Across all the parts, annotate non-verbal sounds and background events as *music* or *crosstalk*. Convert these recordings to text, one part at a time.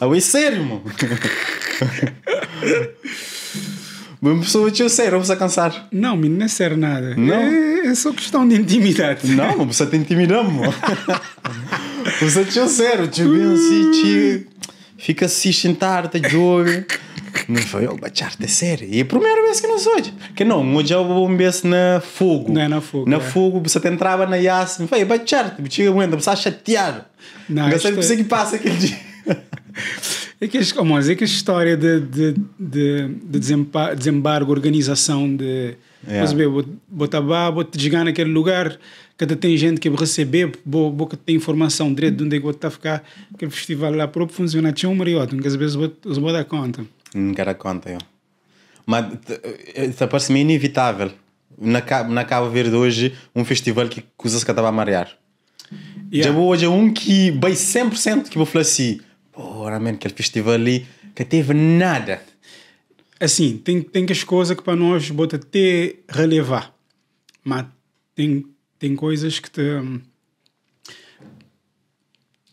Ah, é sério, mano. Uma pessoa tinha sério, vamos a cansar. Não, menino, não é sério nada. Não? É, é só questão de intimidade. Não, uma pessoa te intimidamos. mano. Você tinha sério, tinha bem assim, tinha... Fica assim, sentar-te, joga me veio baixar-te sério. E a primeira vez que nós hoje, que não, hoje eu vou um vez na fogo. Não é na fogo. Na é. fogo, você entrava na IAS, foi veio baixar-te, me chega muito, você chatear. Não, não sei o é- que passa aquele dia. *laughs* É que, como oh, é que a história de, de, de, de desembargo, organização de. Yeah. É. Mas, bem, botar bá, te chegar naquele lugar que tem gente que receber, boa que tem informação direito de onde é que vou estar tá a ficar. Aquele festival lá próprio funciona, tinha um mariota, às vezes vou dar conta. În hum, conta eu. Mas eh, isso parece-me inevitável. Na, na Cabo Verde hoje, um festival que usa-se catava a marear. Já vou hoje é um que, bem 100% que vou falar assim, porra, mano, aquele festival ali que teve nada. Assim, tem, tem que as coisas que para nós bota até relevar. Mas tem, tem coisas que te hum,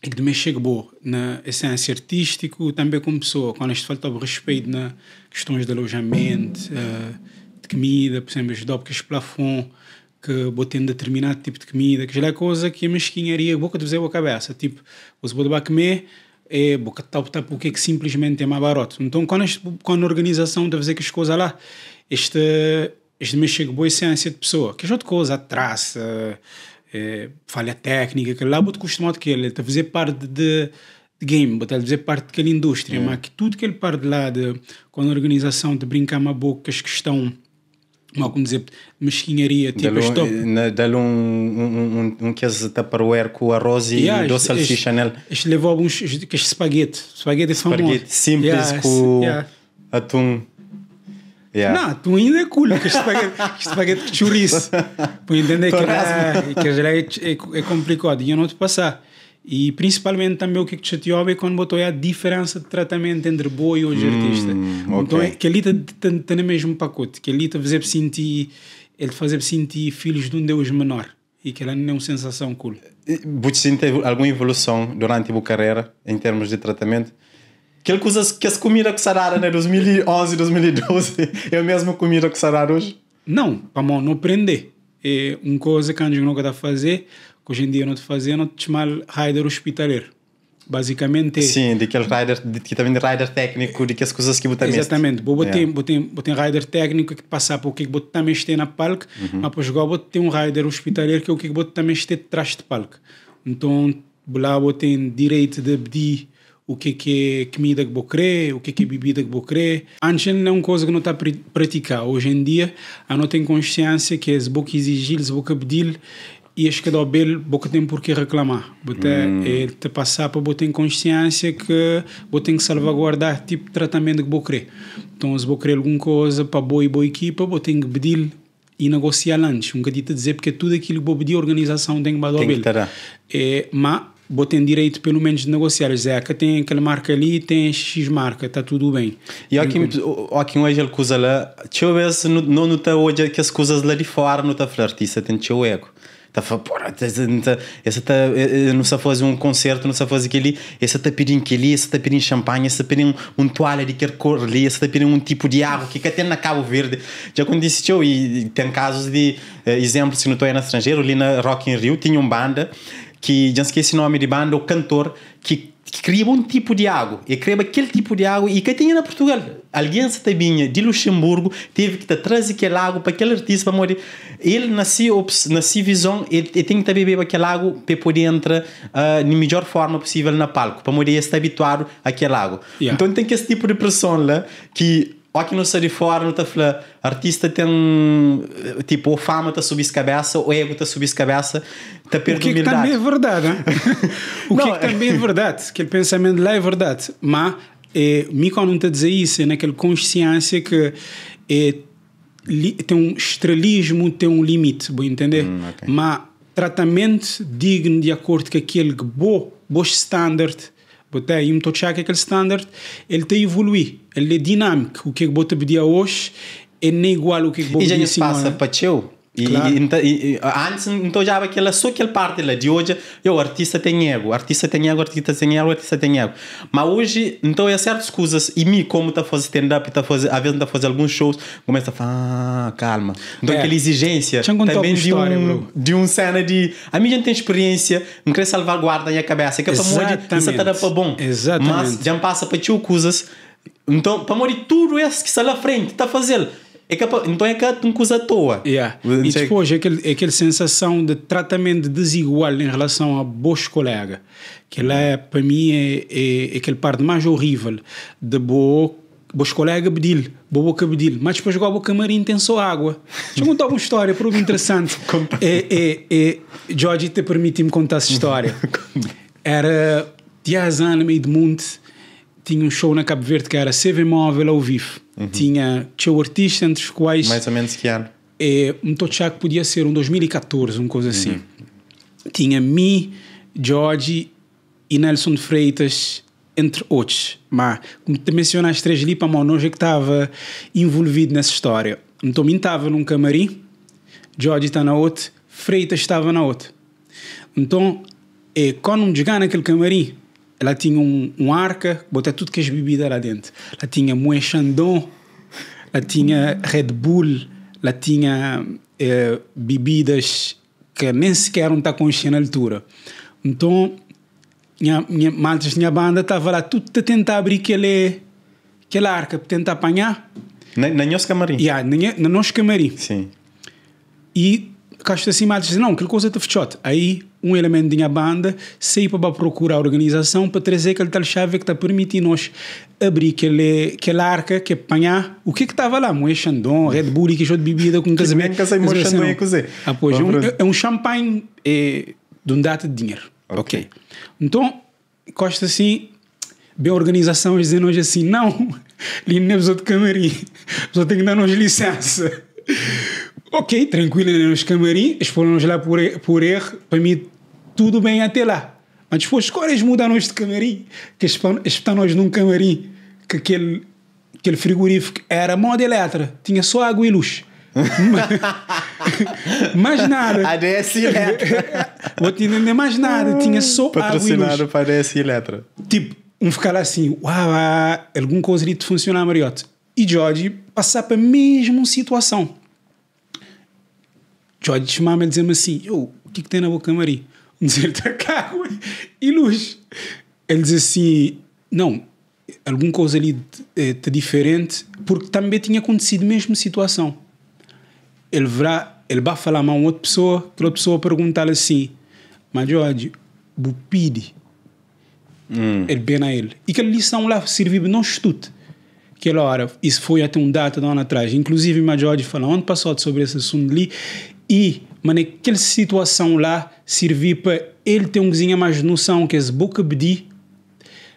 e que também chega bom na essência artística, também como pessoa, quando isto o respeito na questões de alojamento, uh, de comida, por exemplo, ajudar porque de plafond que botem determinado tipo de comida, que já é coisa que é mesquinharia, boca tipo, de fazer a cabeça, tipo, os pode comer é boca tal tal porque é que simplesmente é mais barato. Então quando quando a organização deve fazer que as coisas lá, este este mexe com boa essência de pessoa, que já é outra coisa, traça, uh, é, falha técnica, que lá eu acostumado que ele está a fazer parte de, de game, está a fazer parte daquela indústria, é. mas que tudo que ele parte lá, de, a organização de brincar uma boca, as questões mal como dizer, mesquinharia, tipo, dalo, stop. Né, dá-lhe um, um, um, um queijo tupperware com arroz e yeah, doce salsicha Chanel Este levou alguns, que é espaguete, espaguete é famoso. Espaguete simples yeah, com yeah. atum. Yeah. Não, tu ainda é culo que este espaguete de chouriço. Para entender que, ah, que é, é, é complicado e eu não te passar. E principalmente também o que te chateou é quando botou a diferença de tratamento entre boa e hoje hum, artista. Okay. Então, é, que ali está no mesmo pacote, que ali está a fazer sentir, ele fazer sentir filhos de um Deus menor e que ela não é uma sensação cool. Você sente alguma evolução durante a carreira em termos de tratamento? Aquele que, usas, que as comidas que sararam né, 2011, 2012, eu mesmo comida que sararam hoje? Não, para mão não prender. É uma coisa que a gente nunca está a fazer, que hoje em dia não está fazendo, te chamar rider hospitaleiro. Basicamente. É- Sim, daquele rider, que também rider técnico, de que as coisas que botam Exatamente. Vou botar yeah. Botei, rider técnico que passar para o que é botar também este na palco, uhum. mas depois vou ter um rider hospitaleiro que é o que é botar também este atrás de palco. Então, lá vou ter direito de pedir o que, que é comida que vou querer, o que, que é bebida que vou querer. Antes não é uma coisa que não está a praticar. Hoje em dia, a não tenho consciência que é, se vou exigir, se vou pedir, e acho que dá bem, boca tem por que reclamar. Bote, hum. É te passar para botar em consciência que vou ter que salvaguardar tipo de tratamento que vou querer. Então, se vou querer alguma coisa para boa e boa equipa, vou ter que pedir e negociar antes. Nunca te dizer porque tudo aquilo que vou pedir a organização tem que dar bem. É, eh, mas vou ter direito pelo menos de negociar. zeca que tem aquela marca ali, tem X marca, está tudo bem. E aqui, aqui hoje ele usa lá, eu vejo, não está hoje que as coisas lá de fora não está flertista, é tem teu ego. a tá falando, porra, tá, tá, essa eh, eh, não se faz um concerto, não se faz aquele, essa está pedindo aquele, essa está pedindo champanhe, essa está pedindo um toalha de qualquer cor ali, essa está pedindo um tipo de água, que até na Cabo Verde. Já quando disse eu, e tem casos de, eh, exemplo, se não estou aí no estrangeiro, ali na Rock in Rio, tinha um banda, que já esqueci o nome de banda o cantor que, que cria um tipo de água e cria aquele tipo de água e que tinha na Portugal alguém se tabinha de Luxemburgo teve que trazer aquele água para aquele artista para morrer ele nasceu nasceu visão e, e tem que beber aquele água para poder entrar uh, na melhor forma possível na palco para morrer está habituado àquele água yeah. então tem que esse tipo de pressão lá que Aqui não sai de fora, não a falar, Artista tem. Tipo, ou fama a subir cabeça, ou ego a subir cabeça, está perdendo humildade. O que, que também é verdade, o que, que, também é verdade. Aquele pensamento lá é verdade. Mas, é, me não está a dizer isso, é naquela consciência que é, li, tem um estrelismo, tem um limite, vou entender? Hum, mm, okay. Mas, tratamento digno de acordo com aquele que bom, bom standard, botar aí um tochak aquele standard, ele tem evoluir ele é dinâmico. O que eu vou te pedir hoje é não igual o que eu vou pedir semana. E já passa para teu. claro. Então, antes então já aquela só aquela parte lá de hoje eu artista tem ego artista tem ego artista tem ego artista tem ego mas hoje então é certas coisas e mim como tá fazendo stand up tá fazendo às vezes tá fazendo alguns shows começa a falar ah, calma então é. aquela exigência também de história, um de um cena de a minha gente tem experiência não quer salvaguarda na minha cabeça é que eu está para bom exatamente mas já passa para o coisas então, para morrer tudo é isso que está lá à frente, está é a fazer. É então é que é uma coisa à toa. Yeah. E depois tipo, é aquele, é aquele sensação de tratamento desigual em relação a bons colegas. Que lá, para mim, é, é, é aquele parte mais horrível de boa colegas, colega bedil, bobo que mas depois igual boca marinho tem só água. Deixa eu contar uma história, por interessante. *laughs* é, é, é, Jorge, te permite-me contar essa história. *laughs* Era 10 anos, meio de monte, tinha um show na Cabo Verde que era CV Móvel ao vivo. Uhum. Tinha teu artista entre os quais. Mais ou menos que ano? É, um que podia ser um 2014, uma coisa assim. Uhum. Tinha me George e Nelson Freitas, entre outros. Mas, como te mencionaste, três ali para não é que estava envolvido nessa história. Então, mim estava num camarim, George está na outra, Freitas estava na outra. Então, é, quando me chegar naquele camarim, ela tinha um, um arca, botar tudo que as bebidas lá dentro. Ela tinha Moët Chandon, ela tinha Red Bull, ela tinha eh, bebidas que nem sequer não está consciente na altura. Então, minha, minha, maltas, minha banda estava lá tudo a tentar abrir aquele, aquele arca, para tentar apanhar. Na, na nossa camarim? Yeah, na, na nossa camarim. Sim. E Castro assim, maltas, não, aquela coisa está fechada. Aí um elemento da banda, sair para procurar a organização para trazer aquele tal chave que está permitindo nós abrir aquele, aquela arca, que é apanhar o que é que estava lá, um Xandon, Red Bull e queijo de bebida com *laughs* casamento. Que nem que Xandon e assim, cozer. Ah, pois, é um, é um champanhe é, de um data de dinheiro. Ok. okay. Então, Costa assim, bem organização, dizendo hoje assim, não, ali *laughs* não é de camarim, só *laughs* tem que dar-nos licença. Ok, tranquilo nos camarins, foram lá por, er, por erro, para mim tudo bem até lá. Mas depois, quais mudaram-nos de camarim? Que estão-nos num camarim que aquele, aquele frigorífico era moda elétrica, tinha só água e luz. *laughs* mais nada. ADS e Eletra. *laughs* Vou é mais nada. Tinha só Patrocinado água e luz. para ADS e Eletra. Tipo, um ficar lá assim, uau, alguma coisa ali de funcionar, Mariotte. E Jorge passar para a mesma situação. Jorge chamava-me a dizer-me assim: eu o que, é que tem na boca camarim? Um deserto de e luz. Ele diz assim: não, alguma coisa ali eh, de, diferente, porque também tinha acontecido a mesma situação. Ele ele vai falar a uma outra pessoa, aquela pessoa perguntar-lhe assim: mas Jorge, bupide. Hum. Ele bem a ele. E aquela lição lá serviu não estudo. Aquela hora, isso foi até um data de um ano atrás. Inclusive, o Jorge falou, onde passou sobre esse assunto ali, e, mas naquela situação lá, servir para ele ter um cozinha mais noção que esse boca pedir,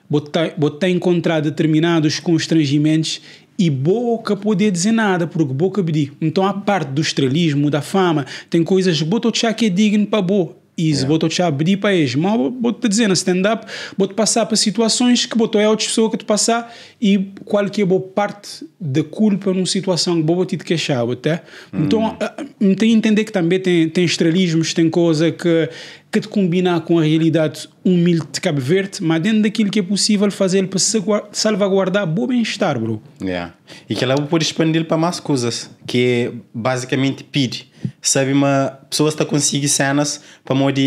botar, botar encontrar determinados constrangimentos e boca poder dizer nada, porque boca pedir. Então, a parte do estrelismo, da fama, tem coisas que já que é digno para boa e É. Vou te abrir para eles. Mas vou-te vou dizer, no stand-up, vou-te passar para situações que botou é outra pessoa que te passar e qual que é a boa parte da culpa numa situação que vou te queixar, até. Hum. Então, ah, tem que entender que também tem, tem estrelismos, tem coisa que que de combinar com a realidade humilde de Cabo Verde, mas dentro daquilo que é possível fazer para salvaguardar bom bem-estar, bro. Yeah. E que ela pode expandir para mais coisas, que é basicamente pede. Sabe, uma pessoa está conseguindo cenas para modo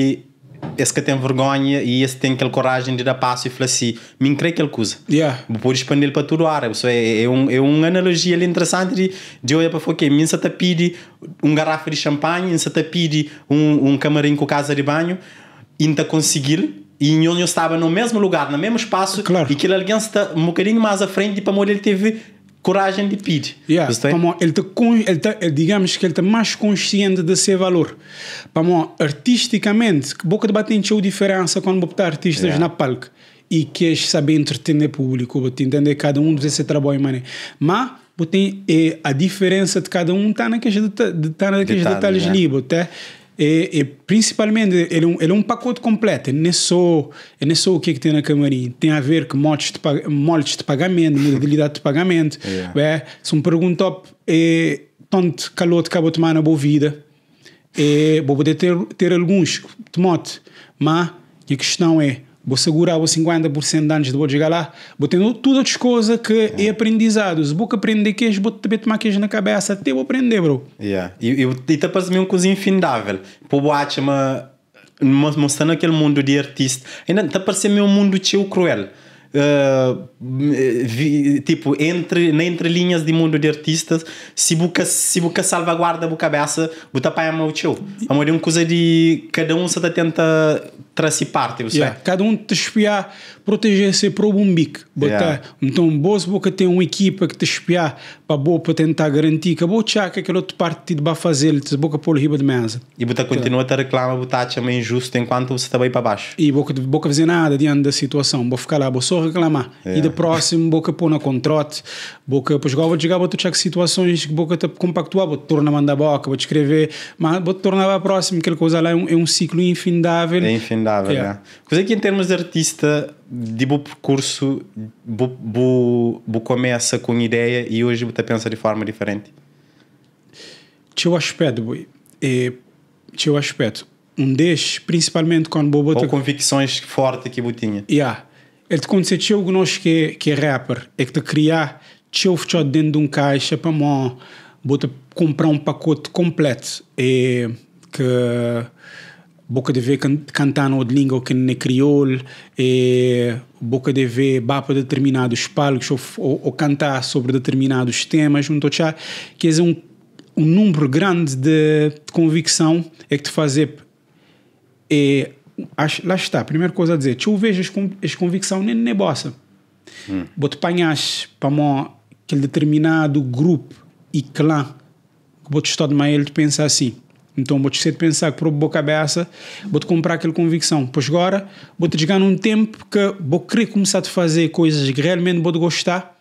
esse que tem vergonha e esse tem aquela coragem de dar passo e falar assim, me creio que ele coisa. Yeah. Pode expandir para tudo o área. É, é, um, é uma analogia ali interessante de, de olhar para o que me está pede um garrafa de champanhe, me te pede um, um camarim com casa de banho, ainda conseguir e eu estava no mesmo lugar, no mesmo espaço, claro. e que ele alguém está um bocadinho mais à frente e tipo, para morrer ele teve coragem de pedir. Yeah. Então, ele tá, ele tá, digamos que ele está mais consciente de seu valor. Para artisticamente, boca de batente é a diferença quando botar artistas yeah. na palco e queres saber entretener público, vou entender cada um desse trabalho, mané. Mas botem é, a diferença de cada um está naqueles tá detalhes, detalhes né? livres, tá? é, principalmente ele é, um, ele é um pacote completo não é só não é só o que, é que tem na camarim tem a ver com modos de, modos de pagamento modalidade de pagamento *laughs* é, se me perguntou é, tanto calor que Cabo de tomar na boa vida é, vou poder ter, ter alguns tomate mas a questão é vou segurar os 50% de antes de vou chegar lá, vou tendo todas as coisas que é, é aprendizado. Se vou aprender queijo, vou também tomar queijo na cabeça, até vou aprender, bro. Yeah. E, está e tá para mim uma coisa infindável. Pô, boate, mas mostrando aquele mundo de artista, ainda está parecer-me um mundo tio cruel. Eh, vi, tipo, entre, na de mundo de artistas, se buca, se buca salvaguarda é a cabeça, buta para a show. A uma coisa de cada um se tenta traçar parte, yeah, Cada um te espiar proteger-se para o bumbic. Yeah. Então, boas boca tem uma equipa que te espiar para boa para tentar garantir que a boa que aquele outro partido vai fazer, te boca por riba de mesa. E botar tá. continua a reclamar, boca chama injusto enquanto você está bem para baixo. E boca boca fazer nada diante da situação, vou ficar lá, vou só reclamar. Yeah. E da próxima boca pôr na contrate, boca depois vou chegar, boca checar situações que boca te compactuar, boca torna mandar boca, te escrever, mas boca tornar a próxima, aquela coisa lá é um, é um ciclo infindável. É infindável, yeah. né? Coisa que em termos de artista de tipo, bom percurso, bo, começa com ideia e hoje você pensa de forma diferente? Teu aspecto, boi. É, teu aspecto. Um destes, principalmente quando bobo. Ou convicções fortes que você tinha. Yeah. Ele te aconteceu com nós que, que é rapper, é que te criar teu futebol dentro de um caixa para mão, bota comprar um pacote completo. É, que boca de ver cantar cantano ou de língua que não é crioulo, e é, boca de ver bapa determinados palcos ou, ou, ou, cantar sobre determinados temas, junto a que é um, um número grande de, de convicção é que te fazer é, é, lá está, a primeira coisa a dizer, tu vejo as convicção nem é bossa. Hum. Bote panhas para mó aquele determinado grupo e clã que bote estado de ele de pensar assim. Então, vou ter de pensar que para boa cabeça, vou te comprar aquela convicção. Pois agora, vou te chegar num tempo que vou querer começar a fazer coisas que realmente vou gostar,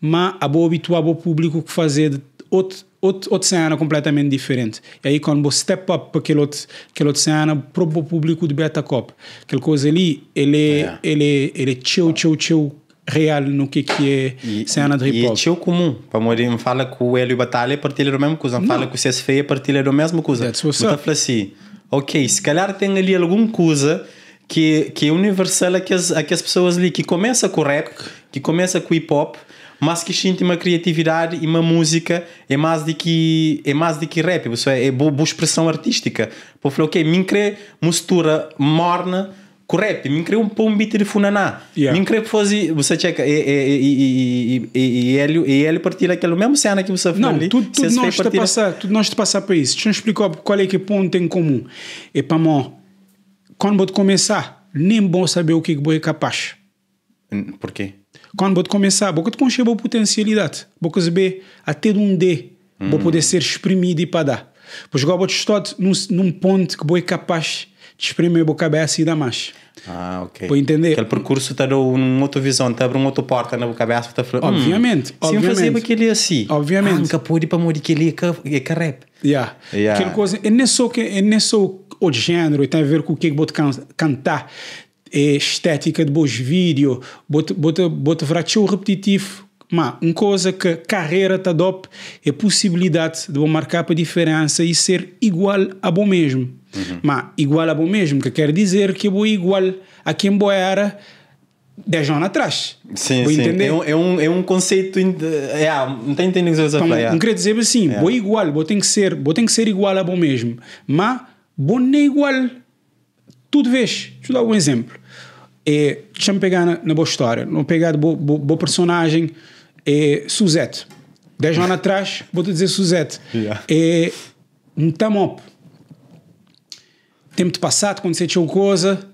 mas a vou habituar o público que fazer outro, outro, outro cena completamente diferente. E aí, quando você step up para aquele outro, aquele outro cena, para o público de Beta Cop, aquela coisa ali, ele é, ele, é. ele é chill, chill, chill real no que, que é e, cena de hip hop. E é comum. Para morir, fala que o Hélio Batalha partilha a mesma coisa. Não. Fala que o CS Feia partilha a mesma coisa. That's what's up. assim, ok, se calhar tem ali alguma coisa que, que é universal a que, as, a que as pessoas ali, que começa com rap, que começa com hip hop, mas que sente uma criatividade e uma música é mais de que é mais de que rap, é, é boa, boa expressão artística. Para falar, ok, me crê, mistura morna correto, me creio um pombito de funaná. Yeah. creio que fosse, você checa, e, e, e, e, ele, e ele partilha aquela mesma cena que você fez Não, ali, tudo, tudo, nós partilha... passar, tudo nós te passar para isso. Deixa eu explicar qual é que ponto em comum. E para mim, quando vou começar, nem bom saber o que vou é capaz. Por quê? Quando vou começar, vou te conhecer a potencialidade. Vou saber até de onde hum. vou poder ser exprimido e para dar. Pois agora vou te estar num, num ponto que vou é capaz te exprime a boca e dá mais. Ah, ok. Para entender. Aquele percurso te dá uma outra visão, te abre uma outra porta na boca cabeça. obviamente. Hum, obviamente. Se eu fazia aquele assim. Ah, obviamente. Ah, nunca pude para morrer aquele é carrep. rap. Yeah. yeah. Aquela coisa, é nem só, é nem só o género, tem a ver com o é que vou te can, cantar. É estética de bons vídeos, vou te bota vratio repetitivo. Mas uma coisa que carreira te dá é a possibilidade de marcar para a diferença e ser igual a bom mesmo. Uhum. Mas igual a bom mesmo, que quer dizer que vou igual a quem eu era 10 anos atrás. Sim, vou sim. Entender? É, um, é, um, é um conceito. É, ah, não está entendendo o que você então, falar. Não quer dizer assim, é. vou igual, vou ter, que ser, vou ter que ser igual a bom mesmo. Mas vou não igual tudo vez. Deixa eu dar um exemplo. É, Deixa-me pegar na, na, boa história, não pegar de boa, boa, boa personagem. É, Suzette. 10 anos atrás, vou-te dizer Suzette. *laughs* Yeah. É, um tamop tempo passado, aconteceu alguma coisa,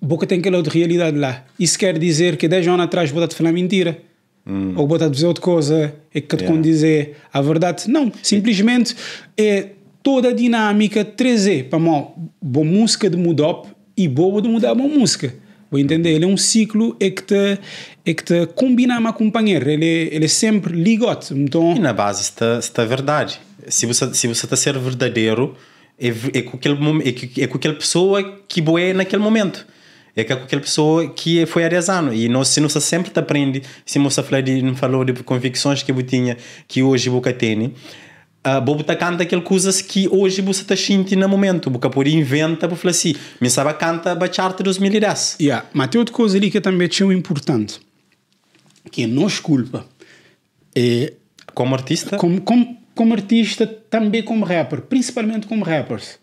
boca tem aquela outra realidade lá. Isso quer dizer que 10 anos atrás vou te falar mentira. Hum. Ou vou te dizer outra coisa, é que te yeah. dizer a verdade. Não, simplesmente é toda a dinâmica 3D, para mal boa música de mudop e boa de mudar boa música. Vou entender? Ele é um ciclo é que te, é que te combina com companheiro. Ele, é, ele é sempre ligote. Então... E na base está, está a verdade. Se você, se você está a ser verdadeiro, é, é, com aquele, é, é com aquela pessoa que boé naquele momento é que é aquela pessoa que foi arezano e nós se sempre te aprende se moça falar falou de convicções que eu tinha que hoje boca tem uh, bobo tá canta aquele coisas que hoje você tá sentindo no momento boca por inventa para falar assim me sabe canta a dos 2010 yeah. mas tem outra coisa ali que também é importante que é nos culpa é como artista como, como como artista, também como rapper, principalmente como rappers.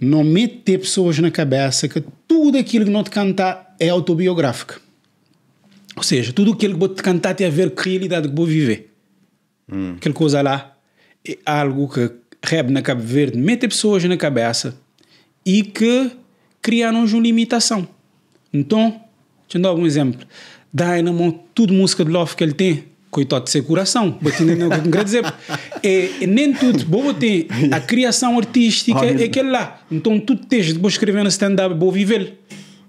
Não mete pessoas na cabeça que tudo aquilo que não te cantar é autobiográfico. Ou seja, tudo aquilo que vou te cantar tem a ver com a realidade que vou viver. Hum. Aquela coisa lá é algo que rap na Cabo Verde mete pessoas na cabeça e que criaram uma limitação. Então, deixa eu dar um exemplo. Dynamo, tudo música de love que ele tem, coitado de ser coração, que não quer dizer. É, é, nem tudo, boa tem a criação artística, é aquele lá. Então tudo tens, depois escrever no stand-up, bom viver.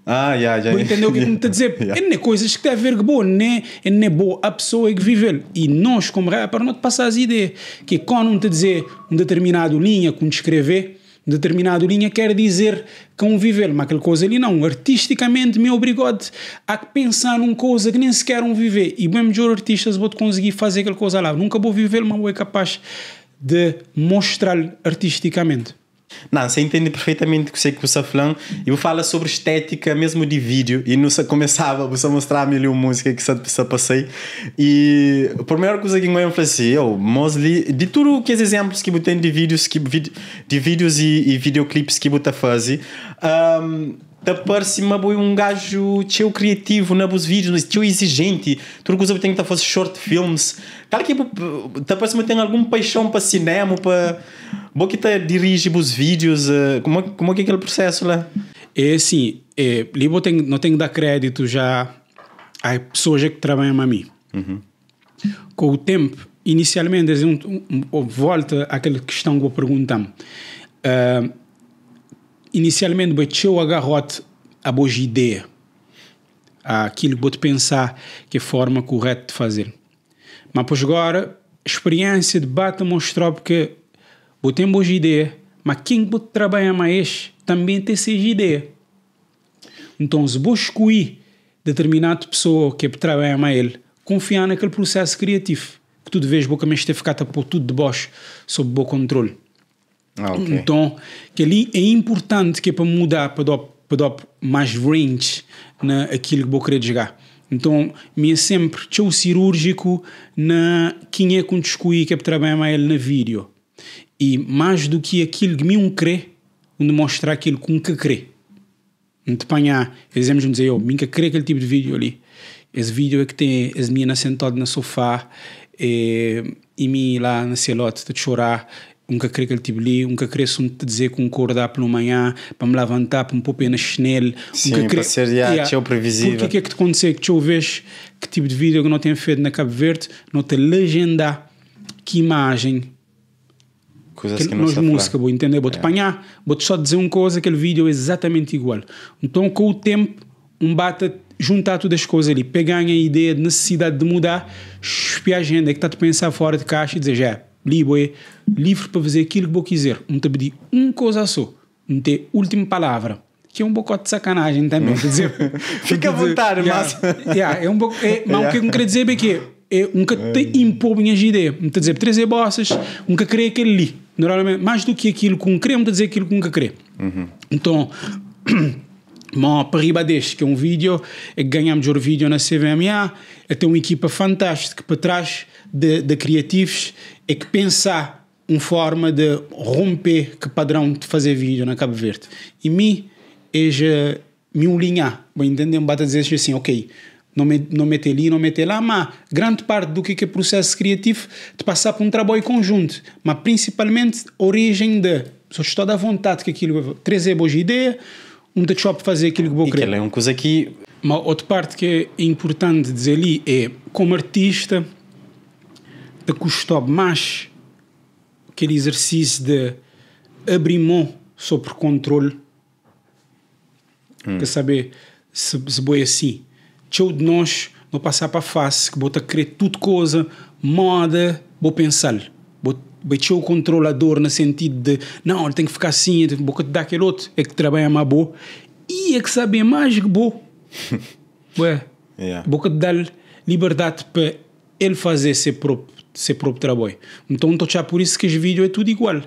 Ah, já, já. Vou entender o que me está a dizer. *laughs* É nem coisas que têm a ver com boa, nem é boa a pessoa que vive. E nós, como rapper, não te passar as ideias. Que quando me te dizer uma determinada linha, como escrever, determinada linha quer dizer conviver uma aquela coisa ali não artisticamente me obrigou a pensar numa coisa que nem sequer um viver e bem melhor artistas vou conseguir fazer aquela coisa lá nunca vou viver mas vou é capaz de mostrar artisticamente não, você entende perfeitamente que sei que você tá falando. Eu falo sobre estética mesmo de vídeo e não começava você mostrar-me ali uma música que você passei. E a primeira coisa que eu falei assim, eu, Mosley de tudo que os exemplos que você tem de vídeos, que, de vídeos e, e videoclipes que você fazer, um, da próxima boi um gajo teu criativo na bus vídeos teu exigente tudo que eu tenho que tá fazer short films cara tá que da próxima tem algum paixão para cinema para boi que tá dirige bus vídeos eh, como é como é que é aquele processo lá é sim é, libo tem não tenho que dar crédito já a pessoas que trabalham a mim uhum. com o tempo inicialmente um, um, volta àquela questão que eu perguntar uh, inicialmente bateu a garrote a boa ideia, aquilo que vou pensar que é a forma correta de fazer. Mas pois agora, a experiência de bata mostrou porque vou ter boa ideia, mas quem vou trabalha mais também tem essa ideia. Então, se vou escolher determinada pessoa que é trabalha mais ele, confiar naquele processo criativo, que tu deves vez boca me esteve ficar por tudo de baixo sob bom controle. Ah, okay. Então, que ali é importante que é para mudar para dar mais range na que vou querer jogar. Então, me é sempre o cirúrgico na quem é que descobri que é para trabalhar mais na vídeo. E mais do que aquilo que me é um crê, onde mostrar aquilo que que crê. Não te exemplo, dizer, eu, nunca crê aquele tipo de vídeo ali. Esse vídeo é que tem as meninas é sentadas no sofá, e, eh, e me lá na celote, tá a chorar, nunca queria que ele te bli, nunca queria se te dizer que um acordar pelo manhã, para me levantar, para me pôr na chinelo. Sim, queria, para ser já, yeah, o previsível. Porque que é que te aconteceu que tu vês que tipo de vídeo que não tem feito na Cabo Verde, não te legendar que imagem coisas que, que não nós é música, vou entender, vou te é. apanhar, vou te só dizer uma coisa, aquele vídeo é exatamente igual. Então, com o tempo, um bata juntar todas as coisas ali, pegar a ideia de necessidade de mudar, espiar a agenda é que está a pensar fora de caixa e dizer, já, é livre para fazer aquilo que vou quiser. Não te pedi uma coisa só, não ter última palavra. Que é um bocado de sacanagem também. Quer dizer, *laughs* Fica à vontade, yeah, mas. *laughs* Yeah, é um boc... é, mas yeah. o que eu queria dizer é que é, é um que te é. impõe minhas ideias. Não te dizer, trazer bossas, um que querer aquele ali. Normalmente, mais do que aquilo que um querer, não te dizer aquilo que um que querer. Uhum. Então. *coughs* Mó Parriba deste, que é um vídeo, é que ganhamos o vídeo na CVMA, é ter uma equipa fantástica para trás, de, de criativos é que pensar uma forma de romper que padrão de fazer vídeo na Cabo Verde. E mim, é eh, me linha, bem entendem? Bata dizer assim, ok, não me, não meter ali, não meter lá, mas grande parte do que é, é processo criativo de passar por um trabalho conjunto, mas principalmente origem de só estou da vontade que aquilo trazer boas ideias, um workshop fazer aquilo que vou querer. é uma coisa que uma outra parte que é importante dizer ali é como artista da custou mais aquele exercício de abrir mão sobre controle. Hum. Quer saber se, se boi é assim. Tchau de nós, vou passar para a face, que vou querer tudo coisa, moda, vou pensar. Vou baixar o controlador no sentido de não, ele tem que ficar assim, vou te dar aquele outro, é que trabalha mais bom. E é que saber mais que bom. *laughs* Ué, yeah. vou te dar liberdade para ele fazer ser próprio seu próprio trabalho. Então, estou já por isso que os vídeos é tudo igual.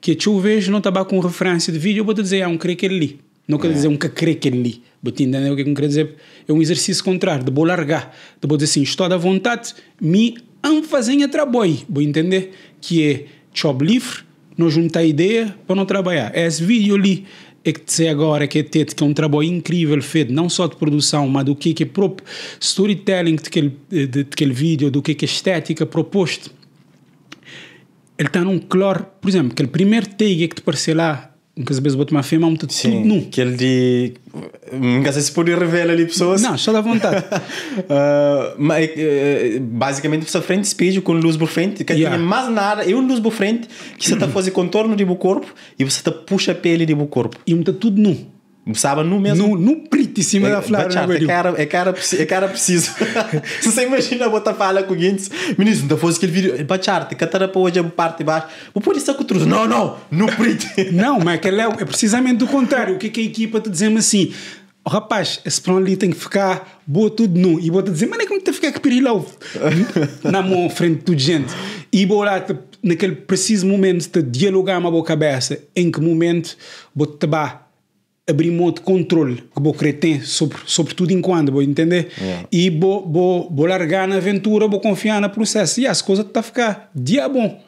Que eu vejo, não estava com referência de vídeo, vou dizer, ah, um creio que Não quer dizer um que creio que Vou te entender o que eu quero dizer. É um exercício contrário, de vou largar. De vou dizer assim, estou da vontade, me a trabalho. Vou entender que é job livre, não juntar ideia para não trabalhar. É esse vídeo ali é que sei é agora que é tete, que é um trabalho incrível feito, não só de produção, mas do que é, que é próprio storytelling daquele, vídeo, do que é, que é estética proposta. Ele está num claro, por exemplo, aquele primeiro take que te parece lá Nunca sabes botar uma fêmea, um tudo nu. Aquele de. Nunca sei se pode revelar ali pessoas. Não, só dá vontade. uh, *laughs* mas, uh, basicamente, você frente speed com luz por frente. Que yeah. É mais nada, eu é luz por frente, que você está *coughs* fazendo contorno de meu corpo e você está puxa a pele de meu corpo. E está tudo nu. Começava no mesmo. No, no pritíssimo é, da falar. Bachata, é cara, é cara, é cara preciso. *laughs* Se você imagina botar fala com o Guindes, ministro, não fosse aquele vídeo. Bacharte, catara para hoje a é parte de baixo. Vou pôr isso a cultura. Não, não, no prit. *laughs* não, mas é, é, é precisamente o contrário. O que, é que a equipa te tá dizendo assim? Oh, rapaz, esse prão ali tem que ficar boa tudo nu. E vou-te dizer, mas nem como tem que ficar que perilo *laughs* na mão, frente de tudo gente. E vou lá, naquele preciso momento de dialogar uma boa cabeça, em que momento vou-te abrir mão de controle que vou querer ter sobre, sobre tudo enquanto, vou entender? Yeah. E vou, vou, vou largar na aventura, vou confiar no processo e as coisas estão tá a ficar dia bom.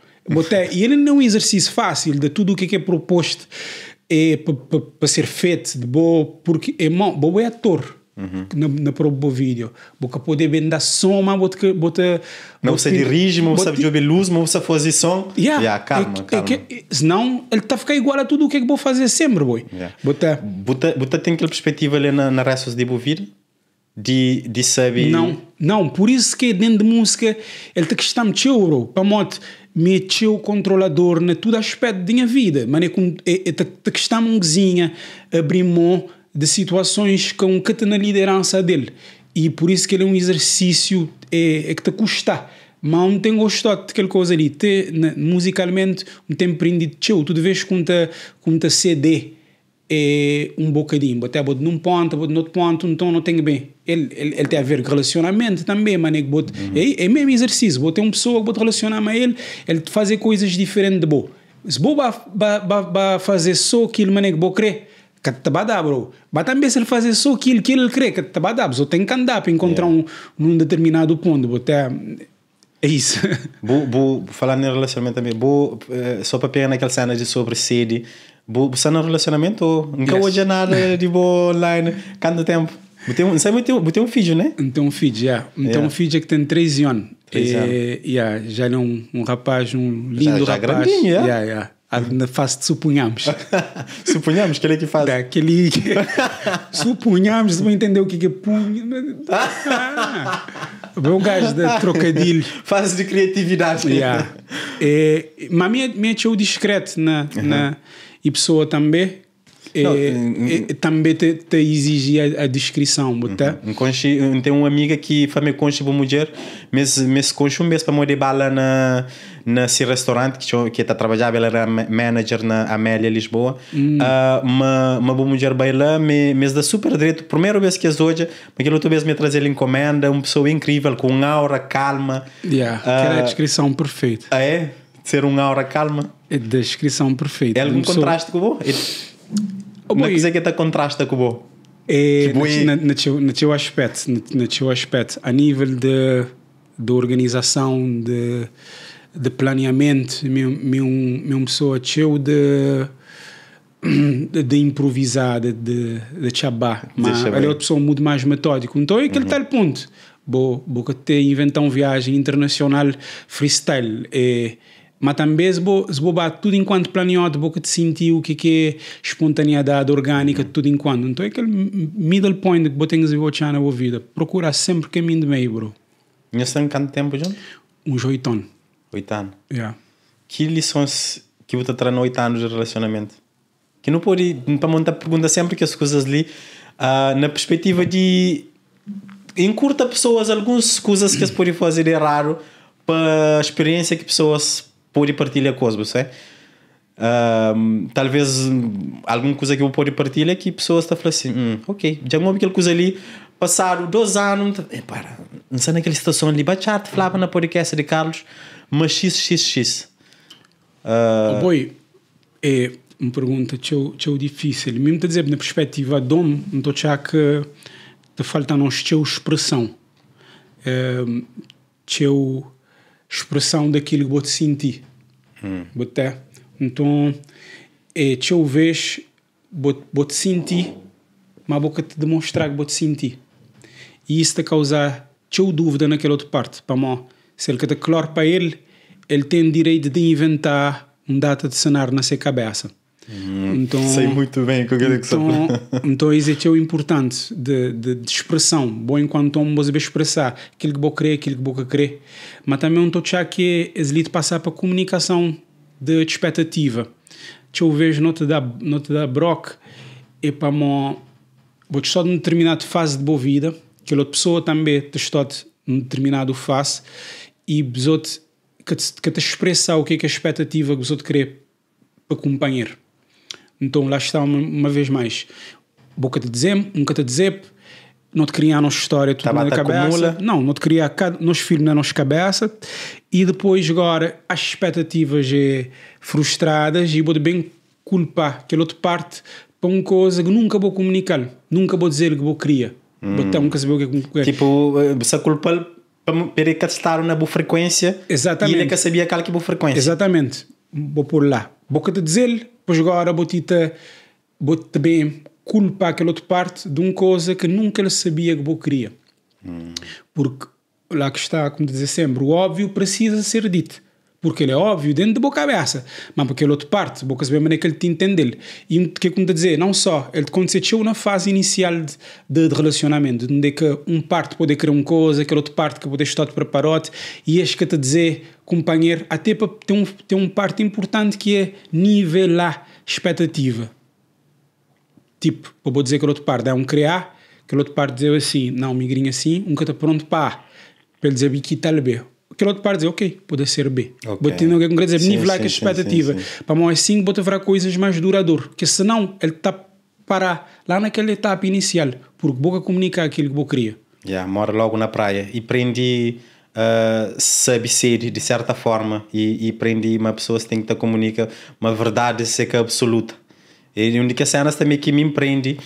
e ele não é um exercício fácil de tudo o que é, é proposto é eh, para ser feito, de boa, porque é mão, bom é ator. Uhum. Na, na própria vídeo. Você pode ver som, soma, você... bota. Não se dirige, mas você joga luz, mas você faz assim, som. Yeah. yeah calma, é, calma. É que, senão, ele está a ficar igual a tudo o que é que vou fazer sempre, boy. Yeah. Bota, tem aquela perspectiva ali na, na raça de ouvir? De, de saber. Não, não. Por isso que dentro de música, ele que estar muito euro, para mote meteu controlador na né? todo aspecto da minha vida. Mas é, é-, é que está abrir mão de situações que concatena na liderança dele. E por isso que ele é um exercício é, é que te custa. Mas não tem gostado daquela coisa ali. Te, musicalmente, não tem prendido teu. Tu deves com te, com te CD é um bocadinho. Até bot num ponto, bote outro ponto, então não tem bem. Ele, ele, ele, tem a ver com relacionamento também, mas uhum. é, é mesmo exercício. Bote uma pessoa que bote relacionar com ele, ele fazer coisas diferentes de boa. Se boa vai fazer só aquilo, mas é que vou querer que bada, bro. Mas também se ele fazer só aquilo que ele crê, que bada, só tem que andar para encontrar yeah. um, um determinado ponto. Até é isso. Bo, bo, falando em relacionamento também, bo, eh, só para pegar naquela cena de sobre sede, bo, bo no relacionamento, nunca yes. hoje nada de boa online, quanto tempo? Você sabe, botei, botei um filho, né? Então um filho, é, Então um filho é que tem 13 anos. 13 anos. E, yeah, já é um, um rapaz, um lindo já, já é rapaz. Grandinho, yeah. Yeah, yeah. Ah, na fase de suponhamos. *laughs* suponhamos que ele é que faz. Daquele. *laughs* suponhamos, vou entender o que, que é punho. Ah, o um gajo de trocadilho. Fase de criatividade. Yeah. É, mas minha, minha o discreto na, uhum. na, e pessoa também, é, é, também te, te exigia a descrição, uhum. botar. Uhum. Conchi, tem uma amiga que faz me conche para mulher, mas mas conche um mês para mulher bala na na esse restaurante que que está trabalhando, ela era manager na Amélia Lisboa. Hum. Ah, uma uma boa mulher baila, mas da super direito, primeira vez que as é hoje, porque outra vez me traz ele encomenda, uma pessoa incrível com aura calma. Yeah, uh, ah, que era é a descrição perfeita. Ah, é, ser um aura calma. É a descrição perfeita. É algum contraste com o que até contrasta com bo. É, no tipo, teu aspecto, no seu aspecto, a nível de, de organização, de, de planeamento, minha pessoa teu de de improvisar, de, de, de chabar, mas é a outra pessoa muito mais metódico. Então é aquele uhum. tal ponto. Vou, vou até inventar uma viagem internacional freestyle. É, mas também se vou, tudo enquanto planeado, que te sentiu, o que, que é espontaneidade orgânica, uhum. tudo enquanto. Então é aquele middle point que vou ter que desenvolver na vida. Procura sempre caminho de meio, bro. E você quanto tempo, João? Uns oito anos. Oito anos? Yeah. Que lições que você traz oito anos de relacionamento? Que não pode, para montar pergunta sempre que as coisas ali, uh, na perspectiva de encurta pessoas algumas coisas que as podem fazer errado para a experiência que pessoas pode partilhar coisas, você é? um, talvez alguma coisa que eu pode partilhar é que pessoas está a falando assim, hum, ok, já não aquela coisa ali, passaram dois anos, é, tá- para, não sei naquela situação ali, te falava na podcast de Carlos, mas xxx. Uh, ah, oh boy, é uma pergunta teu, teu difícil, mesmo te dizer, na perspectiva de homem, não estou a que te falta não teu expressão, é, teu expressão daquilo que vou te sentir Mm. Boté. Então, é, te ouves, vou te sentir, mas vou te demonstrar que vou te sentir. E isso te causar teu dúvida naquela outra parte. Para mim, se ele quer te claro para ele, ele tem direito de inventar um data de cenário na sua cabeça. Hum, então, sei muito bem o que eu é quero então, dizer. *laughs* Então, isso é o importante de, de, de expressão. Bom, enquanto um você expressar aquilo que vou crer, aquilo que vou crer. Mas também um tocha que exilite passar para comunicação de, expectativa. Te eu vejo nota da, nota da Brock e para mim, vou estar uma determinada fase de boa vida, que outra pessoa também está num determinado fase e besote que te, que te expressar o que é, que a expectativa que besote querer para companheiro. Então lá está uma, uma vez mais. Boca de dizer, nunca te dizer, não te criar a nossa história tudo tá na cabeça. Acumula. Não, não te criar nos filmes na nossa cabeça. E depois agora as expectativas é frustradas e vou bem culpar aquela outra parte para uma coisa que nunca vou comunicar, nunca vou dizer que vou criar. Hum. nunca saber o que é. Tipo, você eh, culpa para ele estar na boa frequência. Exatamente. E ele é que sabia aquela que é boa frequência. Exatamente. Vou por lá. boca de dizer Pois agora vou-te também culpar aquela outra parte de uma coisa que nunca ele sabia que eu queria. Hum. Porque lá que está, como dizer sempre, o óbvio precisa ser dito porque ele é óbvio, dentro da boca aberta, mas porque ele é outro parte, boca se maneira que ele te entende. E o que é eu te dizer, não só, ele te aconteceu na fase inicial de, de, relacionamento, onde é que um parte pode querer uma coisa, aquele outro parte que pode estar para parote, e este que te dizer, companheiro, até para ter um, ter um parte importante que é nivelar expectativa. Tipo, eu vou dizer que outro parte dá é um criar, que outro parte dizer assim, não, migrinha assim, um que está pronto para, para ele dizer que está bem aquele outro é par dizer, ok, pode ser B. Okay. Vou ter quer dizer, nivelar que a expectativa. Sim, sim. Para mão assim, botar para coisas mais duradouras, porque senão ele está parar lá naquela etapa inicial, porque boca comunicar aquilo que eu queria. Yeah, moro logo na praia e prendi uh, ah, sabe ser de certa forma e, e prendi uma pessoa que tem que te comunicar uma verdade seca absoluta. E a as cenas também que me empreende,